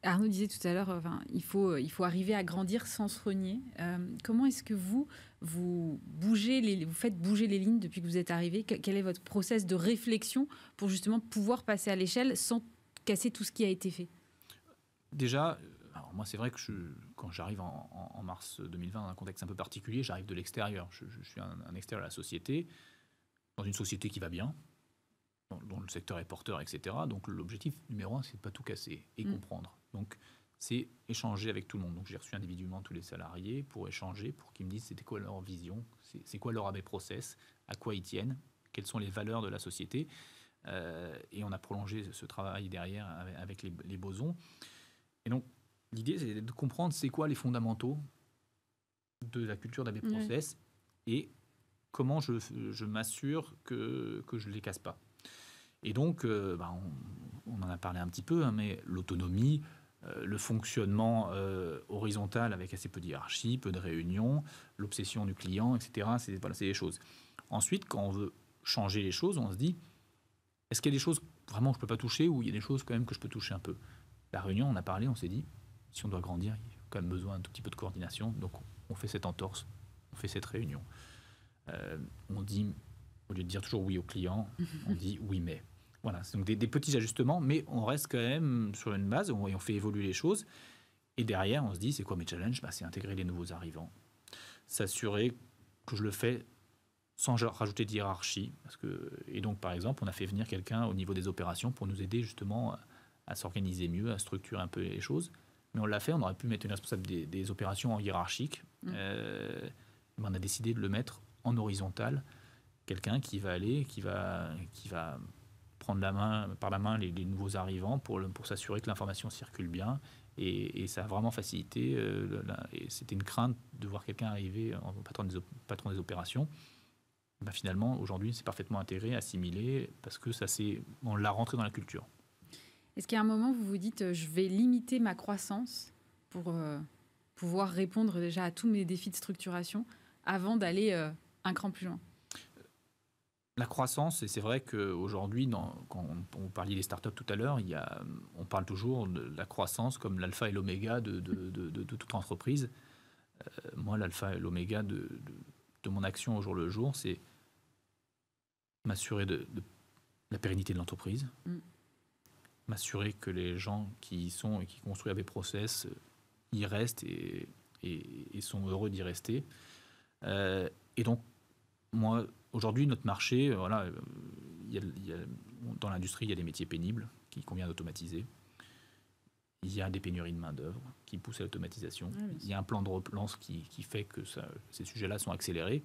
Arnaud disait tout à l'heure, euh, enfin, il, faut, euh, il faut arriver à grandir sans se renier. Euh, comment est-ce que vous, vous, bougez les, vous faites bouger les lignes depuis que vous êtes arrivé Quel est votre process de réflexion pour justement pouvoir passer à l'échelle sans casser tout ce qui a été fait Déjà, moi c'est vrai que je, quand j'arrive en, mars 2020 dans un contexte un peu particulier, j'arrive de l'extérieur. Je, suis un, extérieur à la société, dans une société qui va bien, dont, le secteur est porteur, etc. Donc l'objectif numéro un, c'est de pas tout casser et mm. comprendre. Donc, c'est échanger avec tout le monde. Donc, j'ai reçu individuellement tous les salariés pour échanger, pour qu'ils me disent c'était quoi leur vision, c'est quoi leur AB process, à quoi ils tiennent, quelles sont les valeurs de la société. Euh, et on a prolongé ce travail derrière avec, les, bosons. Et donc, l'idée, c'est de comprendre c'est quoi les fondamentaux de la culture d'AB Process et comment je, je m'assure que, que je ne les casse pas. Et donc, euh, bah, on, en a parlé un petit peu, hein, mais l'autonomie, euh, le fonctionnement euh, horizontal avec assez peu de hiérarchie, peu de réunions, l'obsession du client, etc. C'est voilà, des choses. Ensuite, quand on veut changer les choses, on se dit est-ce qu'il y a des choses vraiment que je ne peux pas toucher ou il y a des choses quand même que je peux toucher un peu La réunion, on a parlé, on s'est dit si on doit grandir, il y a quand même besoin d'un tout petit peu de coordination. Donc, on fait cette entorse, on fait cette réunion. Euh, on dit, au lieu de dire toujours oui au client, on dit oui mais. Voilà, c'est donc des, petits ajustements, mais on reste quand même sur une base on, fait évoluer les choses. Et derrière, on se dit, c'est quoi mes challenges bah, C'est intégrer les nouveaux arrivants, s'assurer que je le fais sans rajouter de hiérarchie. Parce que, et donc, par exemple, on a fait venir quelqu'un au niveau des opérations pour nous aider justement à, s'organiser mieux, à structurer un peu les choses. Mais on l'a fait, on aurait pu mettre une responsable des, opérations en hiérarchique. Mmh. Euh, mais on a décidé de le mettre en horizontal, quelqu'un qui va aller, qui va, qui va prendre la main, par la main les, nouveaux arrivants pour, pour s'assurer que l'information circule bien. Et, ça a vraiment facilité. Euh, C'était une crainte de voir quelqu'un arriver en patron des, patron des opérations. Bah, finalement, aujourd'hui, c'est parfaitement intégré, assimilé, parce que ça on l'a rentré dans la culture. Est-ce qu'à un moment, vous vous dites, je vais limiter ma croissance pour euh, pouvoir répondre déjà à tous mes défis de structuration avant d'aller euh, un cran plus loin la croissance, et c'est vrai qu'aujourd'hui, quand on, parlait des startups tout à l'heure, on parle toujours de la croissance comme l'alpha et l'oméga de, toute entreprise. Euh, moi, l'alpha et l'oméga de, mon action au jour le jour, c'est m'assurer de, la pérennité de l'entreprise, mm. m'assurer que les gens qui y sont et qui construisent des process euh, y restent et, sont heureux d'y rester. Euh, et donc, moi, Aujourd'hui, notre marché, euh, voilà, euh, dans l'industrie, il y a des métiers pénibles qu'il convient d'automatiser. Il y a des pénuries de main-d'œuvre qui poussent à l'automatisation. il y a un plan de relance qui, qui fait que ces sujets-là sont accélérés.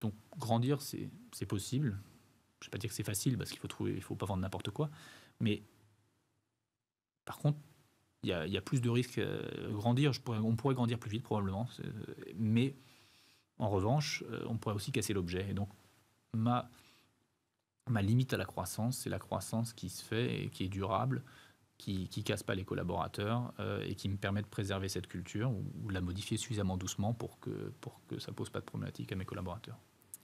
Donc, grandir, c'est possible. Je ne vais pas dire que c'est facile parce qu'il faut trouver, il faut pas vendre n'importe quoi. Mais par contre, il y, a plus de risques. Euh, grandir, on pourrait grandir plus vite probablement, mais en revanche, euh, on pourrait aussi casser l'objet. Et donc, ma, ma limite à la croissance, c'est la croissance qui se fait et qui est durable, qui ne casse pas les collaborateurs euh, et qui me permet de préserver cette culture ou, la modifier suffisamment doucement pour que, pour que ça ne pose pas de problématique à mes collaborateurs.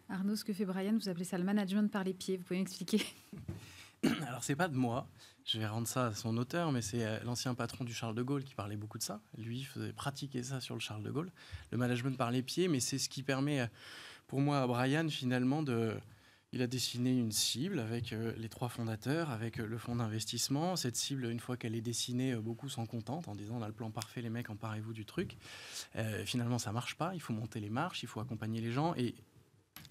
Arnaud, ce que fait Brian, vous appelez ça le management par les pieds. Vous pouvez m'expliquer Alors, c'est pas de moi, je vais rendre ça à son auteur, mais c'est euh, l'ancien patron du Charles de Gaulle qui parlait beaucoup de ça. Lui, faisait pratiquer ça sur le Charles de Gaulle, le management par les pieds, mais c'est ce qui permet euh, pour moi à Brian finalement de. Il a dessiné une cible avec euh, les trois fondateurs, avec le fonds d'investissement. Cette cible, une fois qu'elle est dessinée, beaucoup sont contentes en disant on a le plan parfait, les mecs, emparez-vous du truc. finalement, ça marche pas. Il faut monter les marches, il faut accompagner les gens. Et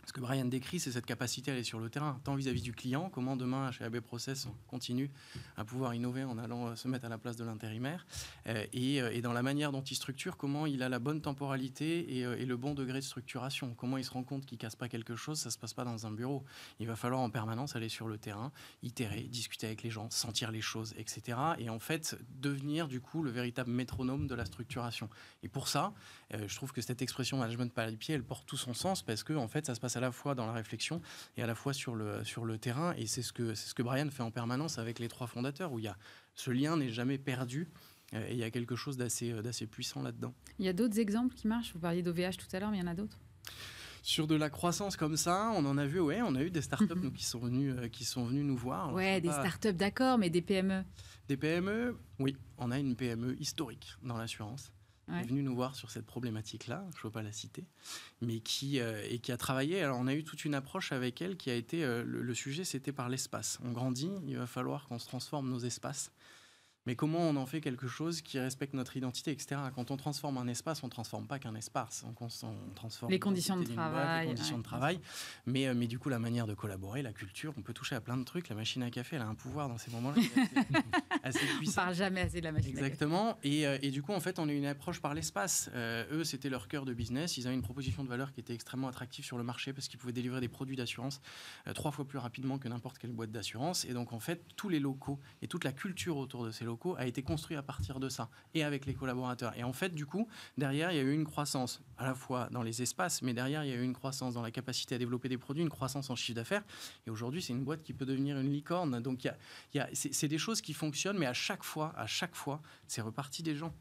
ce que Brian décrit, c'est cette capacité à aller sur le terrain, tant vis-à-vis du client, comment demain, chez AB Process, on continue à pouvoir innover en allant euh, se mettre à la place de l'intérimaire, euh, euh, et, dans la manière dont il structure, comment il a la bonne temporalité et, et le bon degré de structuration, comment il se rend compte qu'il casse pas quelque chose, ça se passe pas dans un bureau. Il va falloir en permanence aller sur le terrain, itérer, discuter avec les gens, sentir les choses, etc. Et en fait, devenir du coup le véritable métronome de la structuration. Et pour ça, je trouve que cette expression management par les pieds, elle porte tout son sens parce que en fait, ça se passe à la fois dans la réflexion et à la fois sur le, sur le terrain. Et c'est ce, que, c'est ce que Brian fait en permanence avec les trois fondateurs, où il y a, ce lien n'est jamais perdu. Euh, et il y a quelque chose d'assez, euh, d'assez puissant là-dedans. Il y a d'autres exemples qui marchent. Vous parliez d'OVH tout à l'heure, mais il y en a d'autres sur de la croissance comme ça, on en a vu, ouais, on a eu des startups mhm. qui sont venus, euh, qui sont venus nous voir. Ouais, des startups, d'accord, mais des PME. Des PME, oui, on a une PME historique dans l'assurance est venu nous voir sur cette problématique-là, je ne veux pas la citer, mais qui, euh, et qui a travaillé. Alors, on a eu toute une approche avec elle qui a été, euh, le, sujet, c'était par l'espace. On grandit, il va falloir qu'on se transforme nos espaces. Mais comment on en fait quelque chose qui respecte notre identité, etc. Quand on transforme un espace, on ne transforme pas qu'un espace. On, transforme les conditions de travail. les conditions de travail. Mais, euh, mais du coup, la manière de collaborer, la culture, on peut toucher à plein de trucs. La machine à café, elle a un pouvoir dans ces moments-là. assez, ne parle jamais assez de la machine Exactement. à café. Exactement. Et, euh, et, du coup, en fait, on a une approche par l'espace. Euh, eux, c'était leur cœur de business. Ils avaient une proposition de valeur qui était extrêmement attractive sur le marché parce qu'ils pouvaient délivrer des produits d'assurance trois fois plus rapidement que n'importe quelle boîte d'assurance. Et donc, en fait, tous les locaux et toute la culture autour de ces locaux a été construit à partir de ça et avec les collaborateurs. Et en fait, du coup, derrière, il y a eu une croissance à la fois dans les espaces, mais derrière, il y a eu une croissance dans la capacité à développer des produits, une croissance en chiffre d'affaires. Et aujourd'hui, c'est une boîte qui peut devenir une licorne. Donc, c'est des choses qui fonctionnent, mais à chaque fois, à chaque fois, c'est reparti des gens.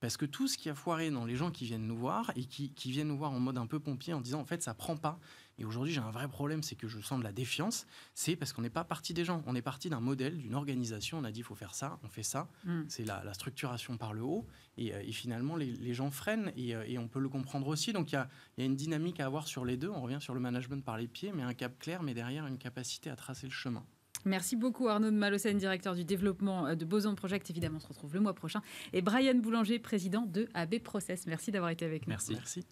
Parce que tout ce qui a foiré dans les gens qui viennent nous voir et qui, viennent nous voir en mode un peu pompier en disant en fait ça prend pas, et aujourd'hui, j'ai un vrai problème, c'est que je sens de la défiance. C'est parce qu'on n'est pas parti des gens. On est parti d'un modèle, d'une organisation. On a dit, il faut faire ça, on fait ça. Mm. C'est la, structuration par le haut. Et, euh, finalement, les, gens freinent euh, et, on peut le comprendre aussi. Donc, il y, y a, une dynamique à avoir sur les deux. On revient sur le management par les pieds, mais un cap clair, mais derrière une capacité à tracer le chemin. Merci beaucoup Arnaud de Malocène, directeur du développement euh, de Boson Project. Évidemment, on se retrouve le mois prochain. Et Brian Boulanger, président de AB Process. Merci d'avoir été avec nous. Merci. Merci.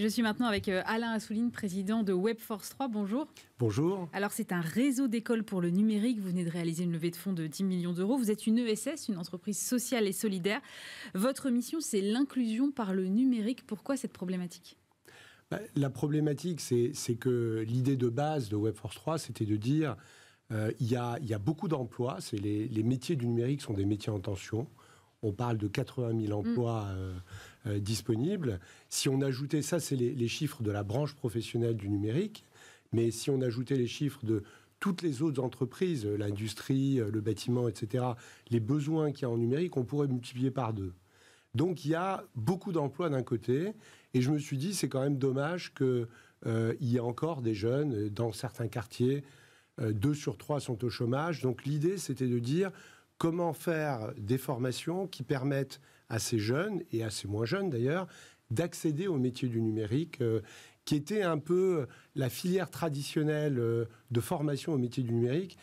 je suis maintenant avec euh, Alain Assouline, président de Webforce 3. Bonjour. Bonjour. Alors, c'est un réseau d'écoles pour le numérique. Vous venez de réaliser une levée de fonds de 10 millions d'euros. Vous êtes une ESS, une entreprise sociale et solidaire. Votre mission, c'est l'inclusion par le numérique. Pourquoi cette problématique bah, La problématique, c'est que l'idée de base de Webforce 3, c'était de dire euh, il y, a beaucoup d'emplois. les métiers du numérique sont des métiers en tension on parle de 80 000 mm. emplois euh, euh, disponibles. Si on ajoutait ça, c'est les, chiffres de la branche professionnelle du numérique, mais si on ajoutait les chiffres de toutes les autres entreprises, euh, l'industrie, le bâtiment, etc., les besoins qu'il y a en numérique, on pourrait multiplier par deux. Donc il y a beaucoup d'emplois d'un côté, et je me suis dit, c'est quand même dommage qu'il y ait encore des jeunes dans certains quartiers. deux sur trois sont au chômage. Donc l'idée, c'était de dire, comment faire des formations qui permettent à ces jeunes, et à ces moins jeunes d'ailleurs, d'accéder au métier du numérique, euh, qui était un peu la filière traditionnelle euh, de formation au métier du numérique.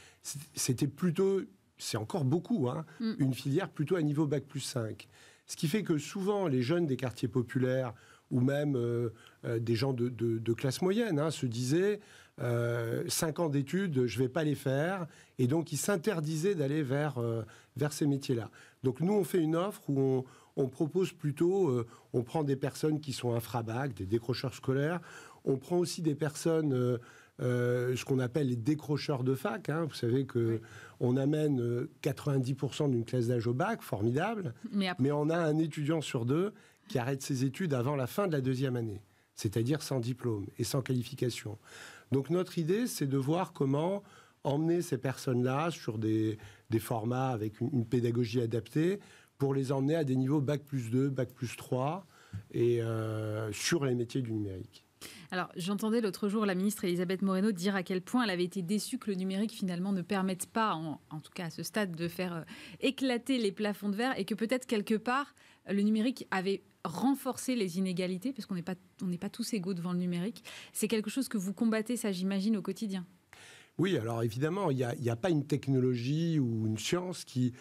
C'était plutôt, c'est encore beaucoup, hein, mm. une filière plutôt à niveau Bac plus 5. Ce qui fait que souvent les jeunes des quartiers populaires ou même euh, des gens de, classe moyenne hein, se disaient 5 euh, cinq ans d'études, je ne vais pas les faire. Et donc, ils s'interdisaient d'aller vers, euh, vers ces métiers-là. Donc, nous, on fait une offre où on, propose plutôt, euh, on prend des personnes qui sont infrabac, des décrocheurs scolaires. On prend aussi des personnes, ce qu'on appelle les décrocheurs de fac. Hein. Vous savez que on amène 90% d'une classe d'âge au bac, formidable. mais on a un étudiant sur deux qui arrête ses études avant la fin de la deuxième année c'est-à-dire sans diplôme et sans qualification. Donc notre idée, c'est de voir comment emmener ces personnes-là sur des, formats avec une, pédagogie adaptée pour les emmener à des niveaux Bac plus 2, Bac plus 3 et euh, sur les métiers du numérique. Alors, j'entendais l'autre jour la ministre Elisabeth Moreno dire à quel point elle avait été déçue que le numérique finalement ne permette pas, en, tout cas à ce stade, de faire euh, éclater les plafonds de verre et que peut-être quelque part, le numérique avait renforcé les inégalités, parce qu'on n'est pas, tous égaux devant le numérique. C'est quelque chose que vous combattez, ça j'imagine, au quotidien. Oui, alors évidemment, il n'y a, pas une technologie ou une science qui,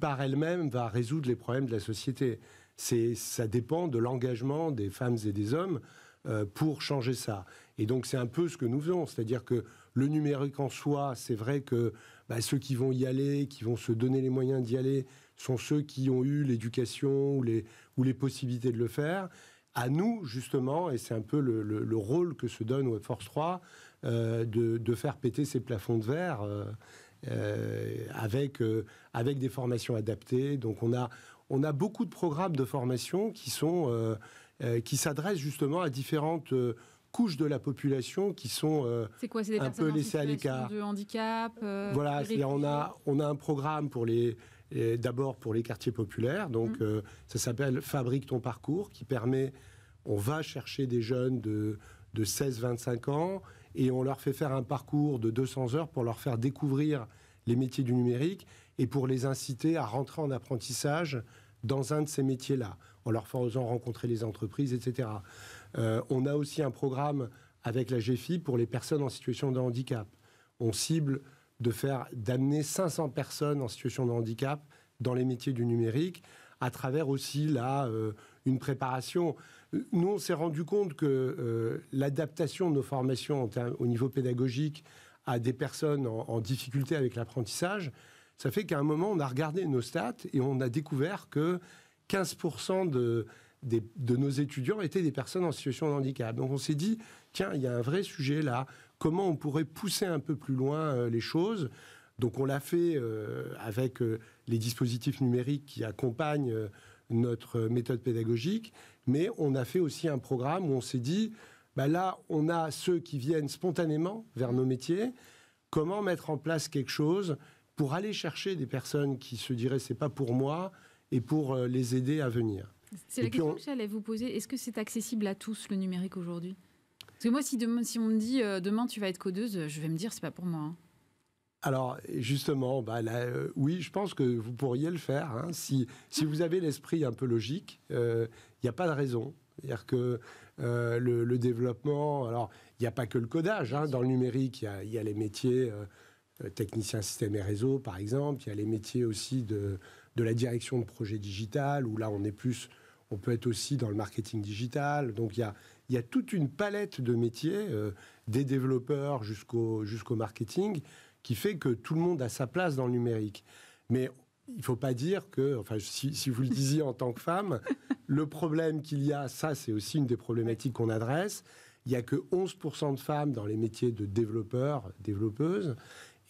par elle-même, va résoudre les problèmes de la société. C'est, ça dépend de l'engagement des femmes et des hommes euh, pour changer ça. Et donc c'est un peu ce que nous faisons, c'est-à-dire que le numérique en soi, c'est vrai que bah, ceux qui vont y aller, qui vont se donner les moyens d'y aller, sont ceux qui ont eu l'éducation ou les, ou les possibilités de le faire. À nous, justement, et c'est un peu le, rôle que se donne Force 3, euh, de, de, faire péter ces plafonds de verre euh, euh, avec, avec des formations adaptées. Donc on a, on a beaucoup de programmes de formation qui sont qui s'adressent justement à différentes couches de la population qui sont quoi, un peu laissées à l'écart. De handicap. voilà, on a on a un programme pour les d'abord pour les quartiers populaires. Donc, mmh. euh, ça s'appelle Fabrique ton parcours, qui permet, on va chercher des jeunes de, 16-25 ans et on leur fait faire un parcours de 200 heures pour leur faire découvrir les métiers du numérique et pour les inciter à rentrer en apprentissage dans un de ces métiers-là, en leur faisant rencontrer les entreprises, etc. Euh, on a aussi un programme avec la GFI pour les personnes en situation de handicap. On cible de faire, d'amener 500 personnes en situation de handicap dans les métiers du numérique, à travers aussi là euh, une préparation. Nous, on s'est rendu compte que euh, l'adaptation de nos formations au niveau pédagogique à des personnes en, difficulté avec l'apprentissage, ça fait qu'à un moment, on a regardé nos stats et on a découvert que 15% de, de nos étudiants étaient des personnes en situation de handicap. Donc on s'est dit, tiens, il y a un vrai sujet là comment on pourrait pousser un peu plus loin euh, les choses. Donc on l'a fait euh, avec euh, les dispositifs numériques qui accompagnent notre méthode pédagogique, mais on a fait aussi un programme où on s'est dit, bah là, on a ceux qui viennent spontanément vers nos métiers, comment mettre en place quelque chose pour aller chercher des personnes qui se diraient, c'est pas pour moi, et pour les aider à venir. C'est la question que j'allais vous poser, est-ce que c'est accessible à tous le numérique aujourd'hui parce que moi, si, on me dit euh, demain tu vas être codeuse, euh, je vais me dire c'est pas pour moi. Hein. Alors justement, bah, euh, oui, je pense que vous pourriez le faire. Hein. si, vous avez l'esprit un peu logique, il n'y a pas de raison. C'est-à-dire que le, développement, alors il n'y a pas que le codage hein. dans le numérique, il y a- les métiers technicien système et réseau par exemple, il y a les métiers aussi de, la direction de projet digital, où là on est plus, on peut être aussi dans le marketing digital, donc il y a, il y a toute une palette de métiers, euh, des développeurs jusqu'au jusqu'au marketing, qui fait que tout le monde a sa place dans le numérique. Mais il ne faut pas dire que, enfin, si, vous le disiez en tant que femme, le problème qu'il y a, ça c'est aussi une des problématiques qu'on adresse, il n'y a que 11% de femmes dans les métiers de développeurs, développeuses.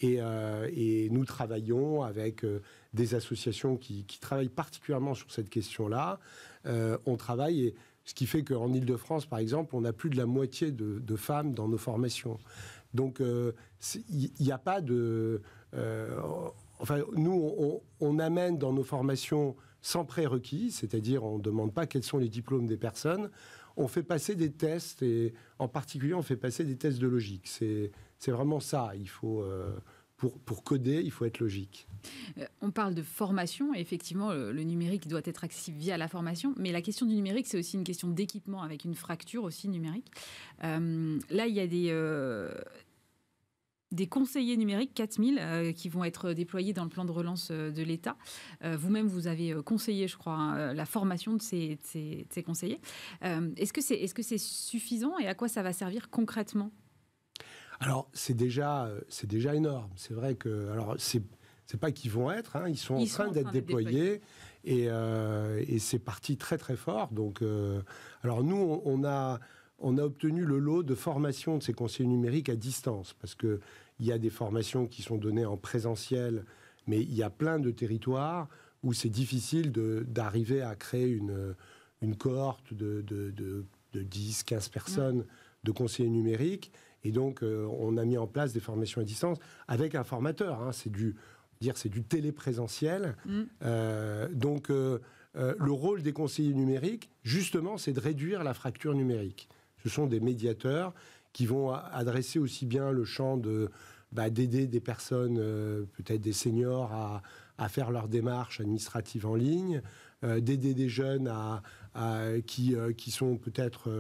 Et, euh, nous travaillons avec euh, des associations qui, travaillent particulièrement sur cette question-là. on travaille et ce qui fait qu'en Ile-de-France, par exemple, on a plus de la moitié de, femmes dans nos formations. Donc, il euh, n'y a pas de. Euh, enfin, nous, on, amène dans nos formations sans prérequis, c'est-à-dire on ne demande pas quels sont les diplômes des personnes. On fait passer des tests et en particulier, on fait passer des tests de logique. C'est vraiment ça. Il faut. Euh, pour, coder, il faut être logique. Euh, on parle de formation, et effectivement, le, numérique doit être accessible via la formation, mais la question du numérique, c'est aussi une question d'équipement, avec une fracture aussi numérique. Euh, là, il y a des... Euh, conseillers numériques, 4000, qui vont être déployés dans le plan de relance de l'État. Vous-même, vous avez conseillé, je crois, hein, la formation de ces, conseillers. Est-ce que c'est suffisant et à quoi ça va servir concrètement alors, c'est déjà, euh, c'est déjà énorme. C'est vrai que. Alors, c'est. C'est pas qu'ils vont être, hein, ils sont en train d'être déployés, euh, et, c'est parti très très fort. Donc, euh, alors nous, on, a on a obtenu le lot de formation de ces conseillers numériques à distance, parce que il y a des formations qui sont données en présentiel, mais il y a plein de territoires où c'est difficile d'arriver à créer une cohorte de, de, de, 10, 15 personnes de conseillers numériques et donc, euh, on a mis en place des formations à distance avec un formateur. Hein. c'est du, dire, c'est du téléprésentiel. Mm. Euh, donc, euh, le rôle des conseillers numériques, justement, c'est de réduire la fracture numérique. Ce sont des médiateurs qui vont adresser aussi bien le champ de bah, d'aider des personnes, peut-être des seniors, à, faire leurs démarches administratives en ligne, d'aider des jeunes à, qui, qui sont peut-être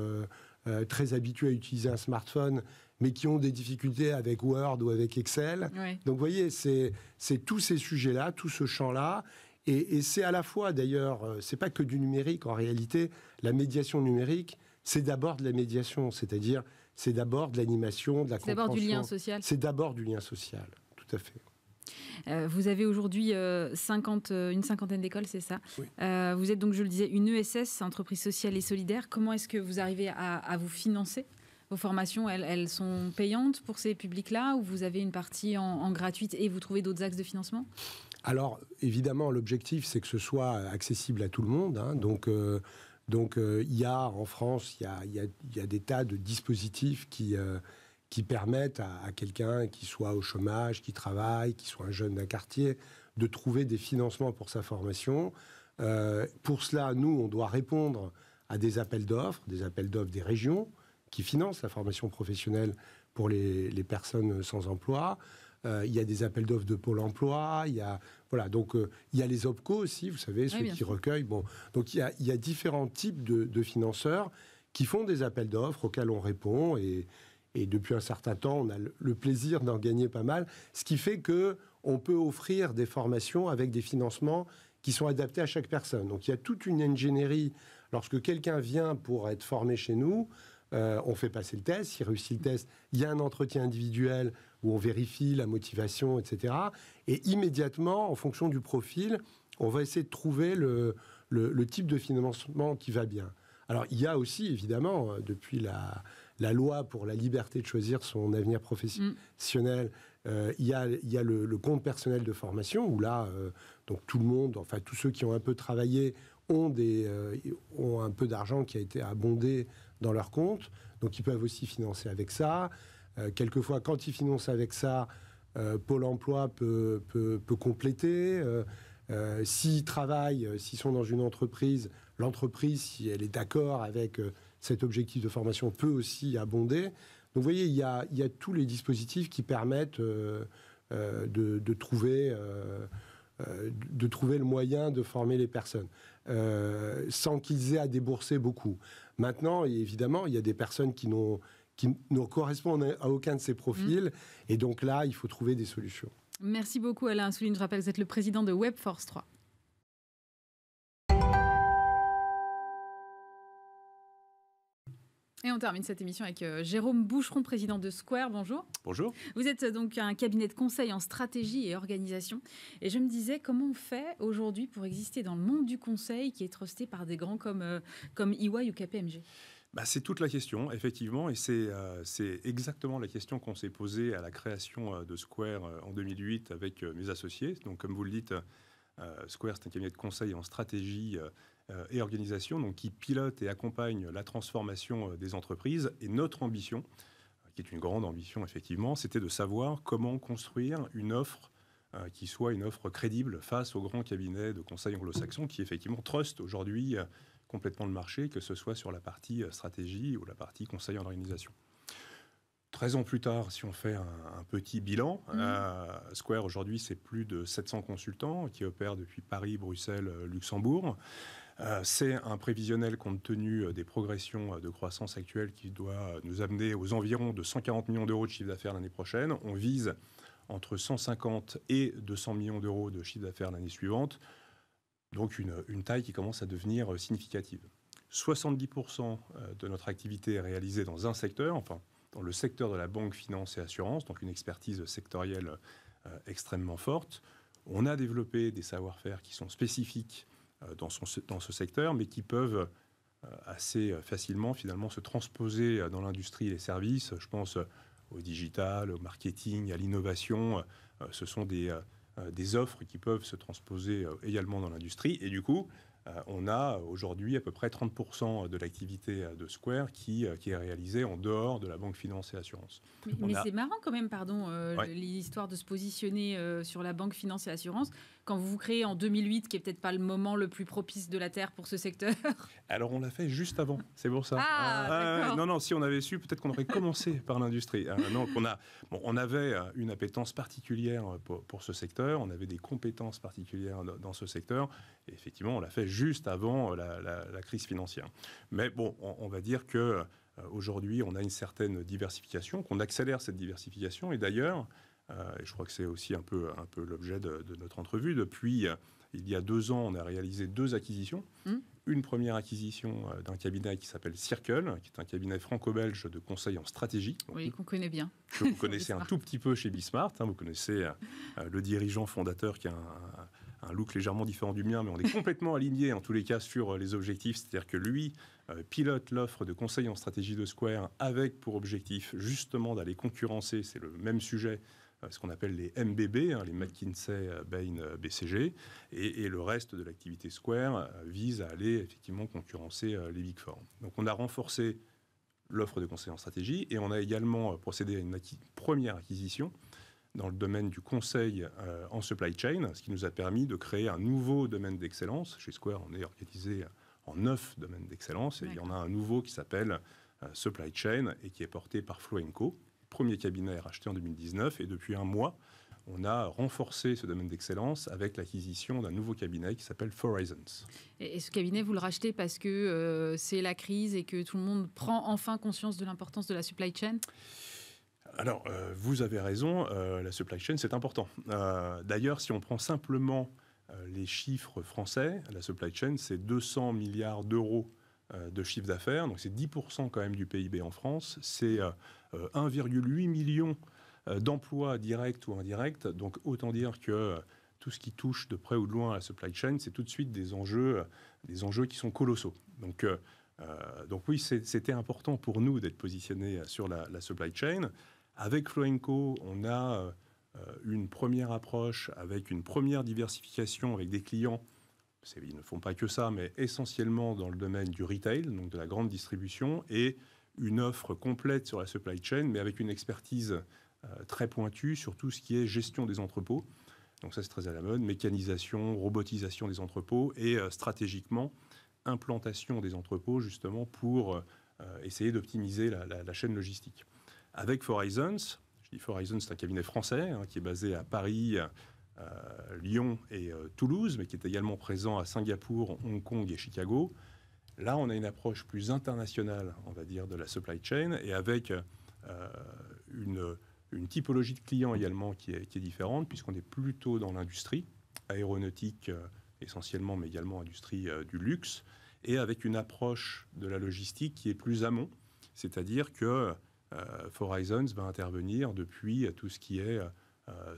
très habitués à utiliser un smartphone mais qui ont des difficultés avec Word ou avec Excel. Donc, vous voyez, c'est tous ces sujets-là, tout ce champ-là. Et, c'est à la fois, d'ailleurs, euh, c'est pas que du numérique. En réalité, la médiation numérique, c'est d'abord de la médiation, c'est-à-dire, c'est d'abord de l'animation, de la compréhension. C'est d'abord du lien social. C'est d'abord du lien social, tout à fait. Euh, vous avez aujourd'hui 50, euh, une cinquantaine d'écoles, c'est ça Vous êtes donc, je le disais, une ESS, entreprise sociale et solidaire. Comment est-ce que vous arrivez à, à vous financer vos formations, elles, sont payantes pour ces publics-là ou vous avez une partie en, gratuite et vous trouvez d'autres axes de financement Alors, évidemment, l'objectif, c'est que ce soit accessible à tout le monde. Hein. donc, euh, donc euh, il y a en France, il y a, il, y a, des tas de dispositifs qui, euh, qui permettent à, quelqu'un qui soit au chômage, qui travaille, qui soit un jeune d'un quartier, de trouver des financements pour sa formation. pour cela, nous, on doit répondre à des appels d'offres, des appels d'offres des régions, qui finance la formation professionnelle pour les, personnes sans emploi. Euh, il y a des appels d'offres de Pôle Emploi. Il y a voilà donc euh, il y a les opco aussi, vous savez, ceux qui recueillent. Bon, donc il y a, différents types de, financeurs qui font des appels d'offres auxquels on répond et, et depuis un certain temps, on a le, le plaisir d'en gagner pas mal, ce qui fait que on peut offrir des formations avec des financements qui sont adaptés à chaque personne. Donc il y a toute une ingénierie. Lorsque quelqu'un vient pour être formé chez nous, euh, on fait passer le test, s'il réussit le test, il y a un entretien individuel où on vérifie la motivation, etc. Et immédiatement, en fonction du profil, on va essayer de trouver le, type de financement qui va bien. Alors il y a aussi, évidemment, euh, depuis la, loi pour la liberté de choisir son avenir professionnel, euh, il y a, le, compte personnel de formation, où là, donc tout le monde, enfin tous ceux qui ont un peu travaillé, ont un peu d'argent qui a été abondé dans leur compte. Donc ils peuvent aussi financer avec ça. Euh, quelquefois, quand ils financent avec ça, euh, Pôle emploi peut, peut, peut compléter. Euh, s'ils travaillent, s'ils sont dans une entreprise, l'entreprise, si elle est d'accord avec cet objectif de formation, peut aussi abonder. Donc vous voyez, il y a, il y a tous les dispositifs qui permettent de, de, trouver, de trouver le moyen de former les personnes. Euh, sans qu'ils aient à débourser beaucoup. Maintenant, évidemment, il y a des personnes qui n'ont qui ne correspondent à aucun de ces profils. Mm. Et donc là, il faut trouver des solutions. Merci beaucoup Alain Souline. Je rappelle que vous êtes le président de Webforce 3. Et on termine cette émission avec euh, Jérôme Boucheron, président de Square. Bonjour. Bonjour. Vous êtes euh, donc un cabinet de conseil en stratégie et organisation. Et je me disais, comment on fait aujourd'hui pour exister dans le monde du conseil qui est trusté par des grands comme, euh, comme EY ou KPMG bah, c'est toute la question, effectivement, et c'est c'est exactement la question qu'on s'est posée à la création de Square en 2008 avec mes associés. Donc, comme vous le dites, Square, c'est un cabinet de conseil en stratégie euh, et organisation, donc qui pilote et accompagne la transformation euh, des entreprises. Et notre ambition, qui est une grande ambition effectivement, c'était de savoir comment construire une offre euh, qui soit une offre crédible face aux grands cabinets de conseil anglo-saxons qui effectivement trustent aujourd'hui complètement le marché, que ce soit sur la partie stratégie ou la partie conseil en organisation. 13 ans plus tard, si on fait un, petit bilan, mmh. Square aujourd'hui c'est plus de 700 consultants qui opèrent depuis Paris, Bruxelles, Luxembourg. Euh, c'est un prévisionnel compte tenu euh, des progressions euh, de croissance actuelles qui doit nous amener aux environs de 140 millions d'euros de chiffre d'affaires l'année prochaine. On vise entre 150 et 200 millions d'euros de chiffre d'affaires l'année suivante, donc une, taille qui commence à devenir significative. 70% de notre activité est réalisée dans un secteur, enfin dans le secteur de la banque, finance et assurance, donc une expertise sectorielle extrêmement forte. On a développé des savoir-faire qui sont spécifiques euh, dans, son, dans ce secteur, mais qui peuvent euh, assez euh, facilement finalement se transposer dans l'industrie et les services. Je pense au digital, au marketing, à l'innovation. Ce sont des, des offres qui peuvent se transposer également dans l'industrie. Et du coup, on a aujourd'hui à peu près 30% de l'activité de Square qui, qui, est réalisée en dehors de la banque finance et assurance. Mais, c'est marrant quand même, pardon, l'histoire de se positionner sur la banque finance et assurance quand vous vous créez en 2008, qui est peut-être pas le moment le plus propice de la Terre pour ce secteur Alors on l'a fait juste avant, c'est pour ça. Ah, ah non, non, si on avait su, peut-être qu'on aurait commencé par l'industrie. Ah, non, on, a, bon, on avait euh, une appétence particulière euh, pour, ce secteur, on avait des compétences particulières dans ce secteur, effectivement, on l'a fait juste avant euh, la, crise financière. Mais bon, on, on va dire que... Aujourd'hui, on a une certaine diversification, qu'on accélère cette diversification. Et d'ailleurs, euh, je crois que c'est aussi un peu, l'objet de, notre entrevue. Depuis, euh, il y a deux ans, on a réalisé deux acquisitions. Hmm. Une première acquisition euh, d'un cabinet qui s'appelle Circle, qui est un cabinet franco-belge de conseil en stratégie. oui, qu'on connaît bien. Que vous connaissez un tout petit peu chez Bismart. Hein. vous connaissez le dirigeant fondateur qui a un, look légèrement différent du mien, mais on est complètement aligné en tous les cas sur les objectifs. C'est-à-dire que lui pilote l'offre de conseil en stratégie de Square avec pour objectif justement d'aller concurrencer, c'est le même sujet, euh, ce qu'on appelle les MBB, hein, les McKinsey, euh, Bain, euh, BCG, et, le reste de l'activité Square vise à aller effectivement concurrencer les Big Four. Donc on a renforcé l'offre de conseil en stratégie et on a également procédé à une première acquisition dans le domaine du conseil en supply chain, ce qui nous a permis de créer un nouveau domaine d'excellence. Chez Square, on est organisé en neuf domaines d'excellence et il y en a un nouveau qui s'appelle supply chain et qui est porté par Floenco premier cabinet racheté en 2019 et depuis un mois, on a renforcé ce domaine d'excellence avec l'acquisition d'un nouveau cabinet qui s'appelle Horizons. Et, ce cabinet, vous le rachetez parce que euh, c'est la crise et que tout le monde prend enfin conscience de l'importance de la supply chain Alors, euh, vous avez raison, euh, la supply chain, c'est important. D'ailleurs, si on prend simplement les chiffres français, la supply chain, c'est 200 milliards d'euros de chiffre d'affaires, donc c'est 10% quand même du PIB en France, c'est 1,8 euh, million euh, d'emplois directs ou indirects. Donc autant dire que euh, tout ce qui touche de près ou de loin à la supply chain, c'est tout de suite des enjeux, des enjeux qui sont colossaux. Donc, donc oui, c'était important pour nous d'être positionné sur la, supply chain. Avec Floenco, on a une première approche avec une première diversification avec des clients. Ils ne font pas que ça, mais essentiellement dans le domaine du retail, donc de la grande distribution, et une offre complète sur la supply chain, mais avec une expertise euh, très pointue sur tout ce qui est gestion des entrepôts. Donc ça, c'est très à la mode, mécanisation, robotisation des entrepôts et euh, stratégiquement, implantation des entrepôts justement pour euh, essayer d'optimiser la, chaîne logistique. Avec Horizons, je dis Horizons, c'est un cabinet français hein, qui est basé à Paris, Lyon et Toulouse, mais qui est également présent à Singapour, Hong Kong et Chicago. Là, on a une approche plus internationale, on va dire, de la supply chain, et avec euh, une, typologie de clients également qui est, différente, puisqu'on est plutôt dans l'industrie, aéronautique euh, essentiellement, mais également industrie euh, du luxe, et avec une approche de la logistique qui est plus amont, c'est-à-dire que For Horizons va intervenir depuis tout ce qui est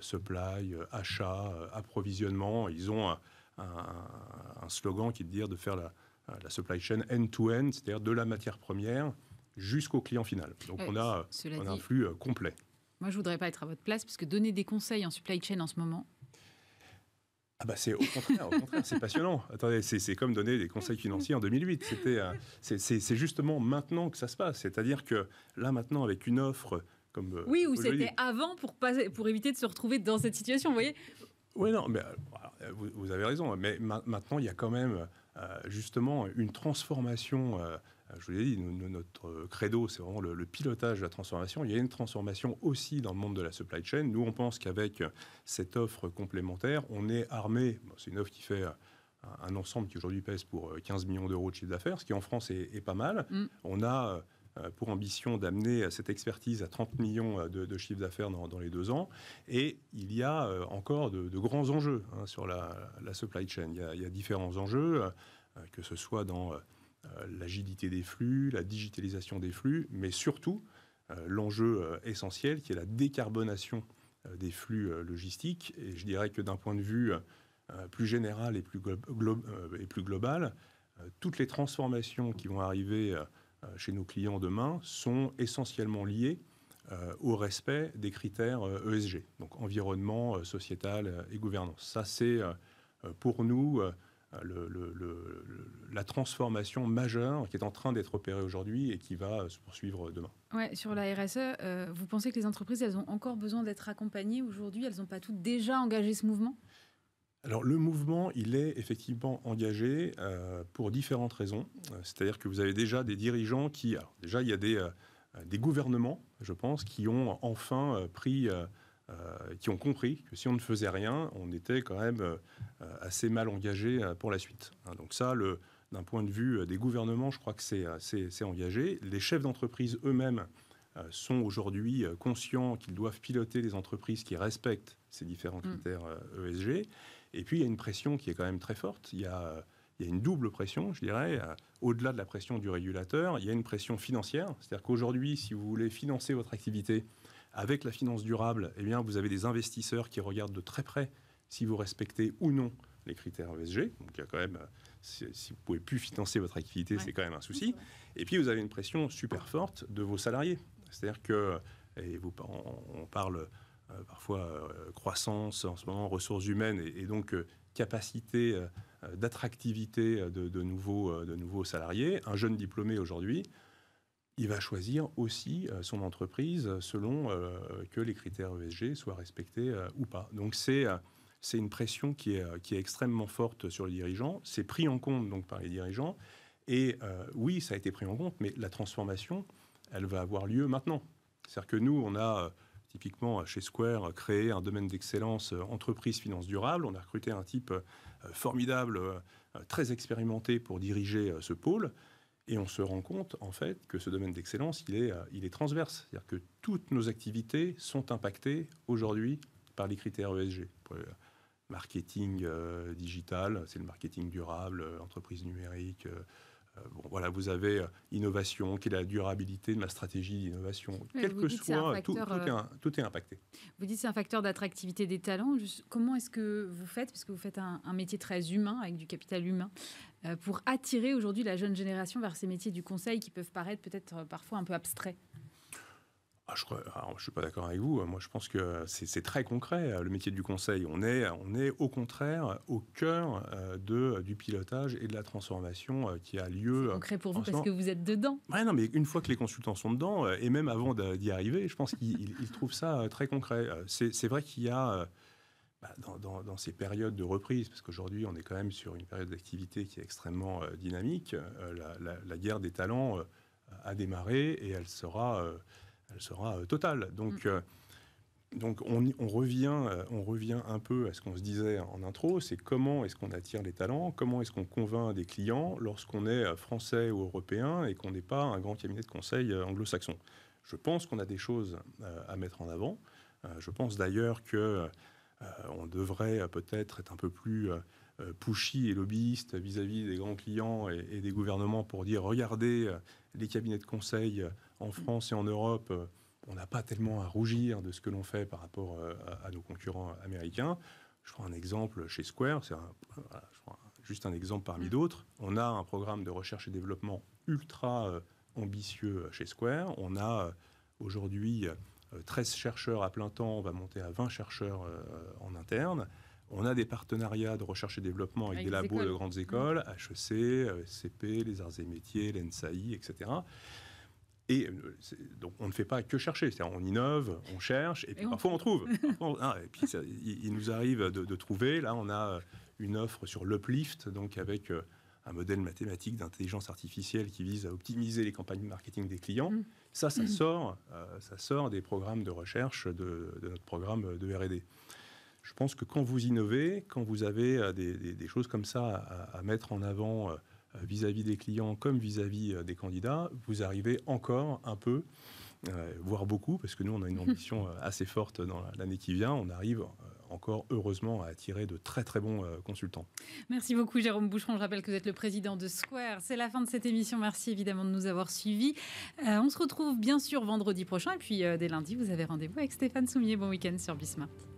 supply, achat, approvisionnement. Ils ont un slogan qui est de dire de faire la Hein, la supply chain end-to-end, c'est-à-dire de la matière première jusqu'au client final. Donc on a un flux euh, complet. Moi, je voudrais pas être à votre place parce que donner des conseils en supply chain en ce moment. Ah bah c'est au contraire, au contraire, c'est passionnant. Attendez, c'est comme donner des conseils financiers en 2008. C'était, c'est justement maintenant que ça se passe. C'est-à-dire que là maintenant, avec une offre comme euh, oui, ou c'était avant pour pour éviter de se retrouver dans cette situation. Vous voyez. Oui, non, mais euh, vous, avez raison. Mais maintenant, il y a quand même euh, justement une transformation. Euh, je vous l'ai dit, notre credo, c'est vraiment le, pilotage de la transformation. Il y a une transformation aussi dans le monde de la supply chain. Nous, on pense qu'avec cette offre complémentaire, on est armé. c'est une offre qui fait euh, un ensemble qui aujourd'hui pèse pour 15 millions d'euros de chiffre d'affaires, ce qui en France est, pas mal. Mm. On a euh, pour ambition d'amener euh, cette expertise à 30 millions euh, de, chiffres d'affaires dans, les deux ans. Et il y a encore de, grands enjeux hein, sur la, supply chain. Il y a, différents enjeux, que ce soit dans l'agilité des flux, la digitalisation des flux, mais surtout l'enjeu essentiel qui est la décarbonation des flux logistiques. Et je dirais que d'un point de vue plus général et plus, et plus global, toutes les transformations qui vont arriver euh, chez nos clients demain sont essentiellement liés euh, au respect des critères ESG, euh, e donc environnement, sociétal et gouvernance. Ça, c'est pour nous la transformation majeure qui est en train d'être opérée aujourd'hui et qui va se poursuivre demain. Ouais, sur la RSE, vous pensez que les entreprises, elles ont encore besoin d'être accompagnées aujourd'hui Elles n'ont pas toutes déjà engagé ce mouvement alors le mouvement, il est effectivement engagé euh, pour différentes raisons. Euh, c'est-à-dire que vous avez déjà des dirigeants qui... déjà, il y a euh, des, gouvernements, je pense, qui ont enfin pris... qui ont compris que si on ne faisait rien, on était quand même assez mal engagé pour la suite. Hein. donc ça, d'un point de vue des gouvernements, je crois que c'est engagé. Les chefs d'entreprise eux-mêmes sont aujourd'hui conscients qu'ils doivent piloter des entreprises qui respectent ces différents mmh. critères ESG. E et puis, il y a une pression qui est quand même très forte. Il y a, il a une double pression, je dirais. Euh, au-delà de la pression du régulateur, il y a une pression financière. C'est-à-dire qu'aujourd'hui, si vous voulez financer votre activité avec la finance durable, eh bien, vous avez des investisseurs qui regardent de très près si vous respectez ou non les critères ESG. Donc, il y a quand même, euh, si vous pouvez plus financer votre activité, c'est quand même un souci. Et puis, vous avez une pression super forte de vos salariés. C'est-à-dire que, et vous, on parle euh, parfois euh, croissance en ce moment, ressources humaines et, donc euh, capacité d'attractivité de, nouveaux, de nouveaux salariés. Un jeune diplômé aujourd'hui, il va choisir aussi son entreprise selon que les critères ESG soient respectés ou pas. Donc c'est c'est une pression qui est, qui est, extrêmement forte sur les dirigeants. C'est pris en compte donc par les dirigeants. Et oui, ça a été pris en compte, mais la transformation, elle va avoir lieu maintenant. C'est-à-dire que nous, on a typiquement euh, chez Square, créer un domaine d'excellence euh, entreprise finance durable. On a recruté un type euh, formidable, très expérimenté pour diriger ce pôle. Et on se rend compte, en fait, que ce domaine d'excellence, il est, il est transverse. C'est-à-dire que toutes nos activités sont impactées aujourd'hui par les critères ESG. marketing digital, c'est le marketing durable, entreprise numérique, euh, bon, voilà, vous avez euh, innovation, qui est la durabilité de ma stratégie d'innovation. Quel que soit, euh, tout, est impacté. Vous dites c'est un facteur d'attractivité des talents. comment est-ce que vous faites, parce que vous faites un, métier très humain, avec du capital humain, pour attirer aujourd'hui la jeune génération vers ces métiers du conseil qui peuvent paraître peut-être parfois un peu abstraits ah, je ne ah, suis pas d'accord avec vous. Moi, je pense que c'est très concret, euh, le métier du conseil. On est, on est au contraire au cœur euh, de, euh, du pilotage et de la transformation qui a lieu. Concret pour vous parce que vous êtes dedans. Ouais, non, mais une fois que les consultants sont dedans, et même avant d'y arriver, je pense qu'ils trouvent ça très concret. C'est vrai qu'il y a. Bah, dans, ces périodes de reprise, parce qu'aujourd'hui on est quand même sur une période d'activité qui est extrêmement dynamique, la, guerre des talents a démarré et elle sera elle sera euh, totale. Donc, mm. euh, donc on, on, revient, euh, on revient un peu à ce qu'on se disait en intro, c'est comment est-ce qu'on attire les talents, comment est-ce qu'on convainc des clients lorsqu'on est français ou européen et qu'on n'est pas un grand cabinet de conseil anglo-saxon. Je pense qu'on a des choses à mettre en avant. je pense d'ailleurs que on devrait peut-être être un peu plus pushy et lobbyiste vis-à-vis des grands clients et, et, des gouvernements pour dire regardez, les cabinets de conseil en France et en Europe, euh, on n'a pas tellement à rougir de ce que l'on fait par rapport euh, à, nos concurrents américains. Je prends un exemple chez Square, c'est juste un exemple parmi mm. d'autres. On a un programme de recherche et développement ultra euh, ambitieux chez Square. On a aujourd'hui 13 chercheurs à plein temps, on va monter à 20 chercheurs en interne. On a des partenariats de recherche et développement avec, des labos de grandes mm. écoles, HEC, CP, les arts et métiers, l'ENSAI, etc. Et euh, donc on ne fait pas que chercher, c'est-à-dire on innove, on cherche, et puis parfois on trouve. Ah, et puis il, nous arrive de, trouver. Là, on a euh, une offre sur l'uplift, donc avec euh, un modèle mathématique d'intelligence artificielle qui vise à optimiser les campagnes de marketing des clients. Mm. Ça, ça, mm. sort, ça sort des programmes de recherche de, notre programme de RD. Je pense que quand vous innovez, quand vous avez des, choses comme ça à, à mettre en avant, euh, vis-à-vis des clients comme vis-à-vis euh, des candidats, vous arrivez encore un peu, euh, voire beaucoup, parce que nous, on a une ambition assez forte dans l'année qui vient. On arrive encore heureusement à attirer de très très bons consultants. Merci beaucoup Jérôme Boucheron. Je rappelle que vous êtes le président de Square. C'est la fin de cette émission. Merci évidemment de nous avoir suivis. on se retrouve bien sûr vendredi prochain et puis dès lundi vous avez rendez-vous avec Stéphane Soumier. Bon week-end sur Bismarck.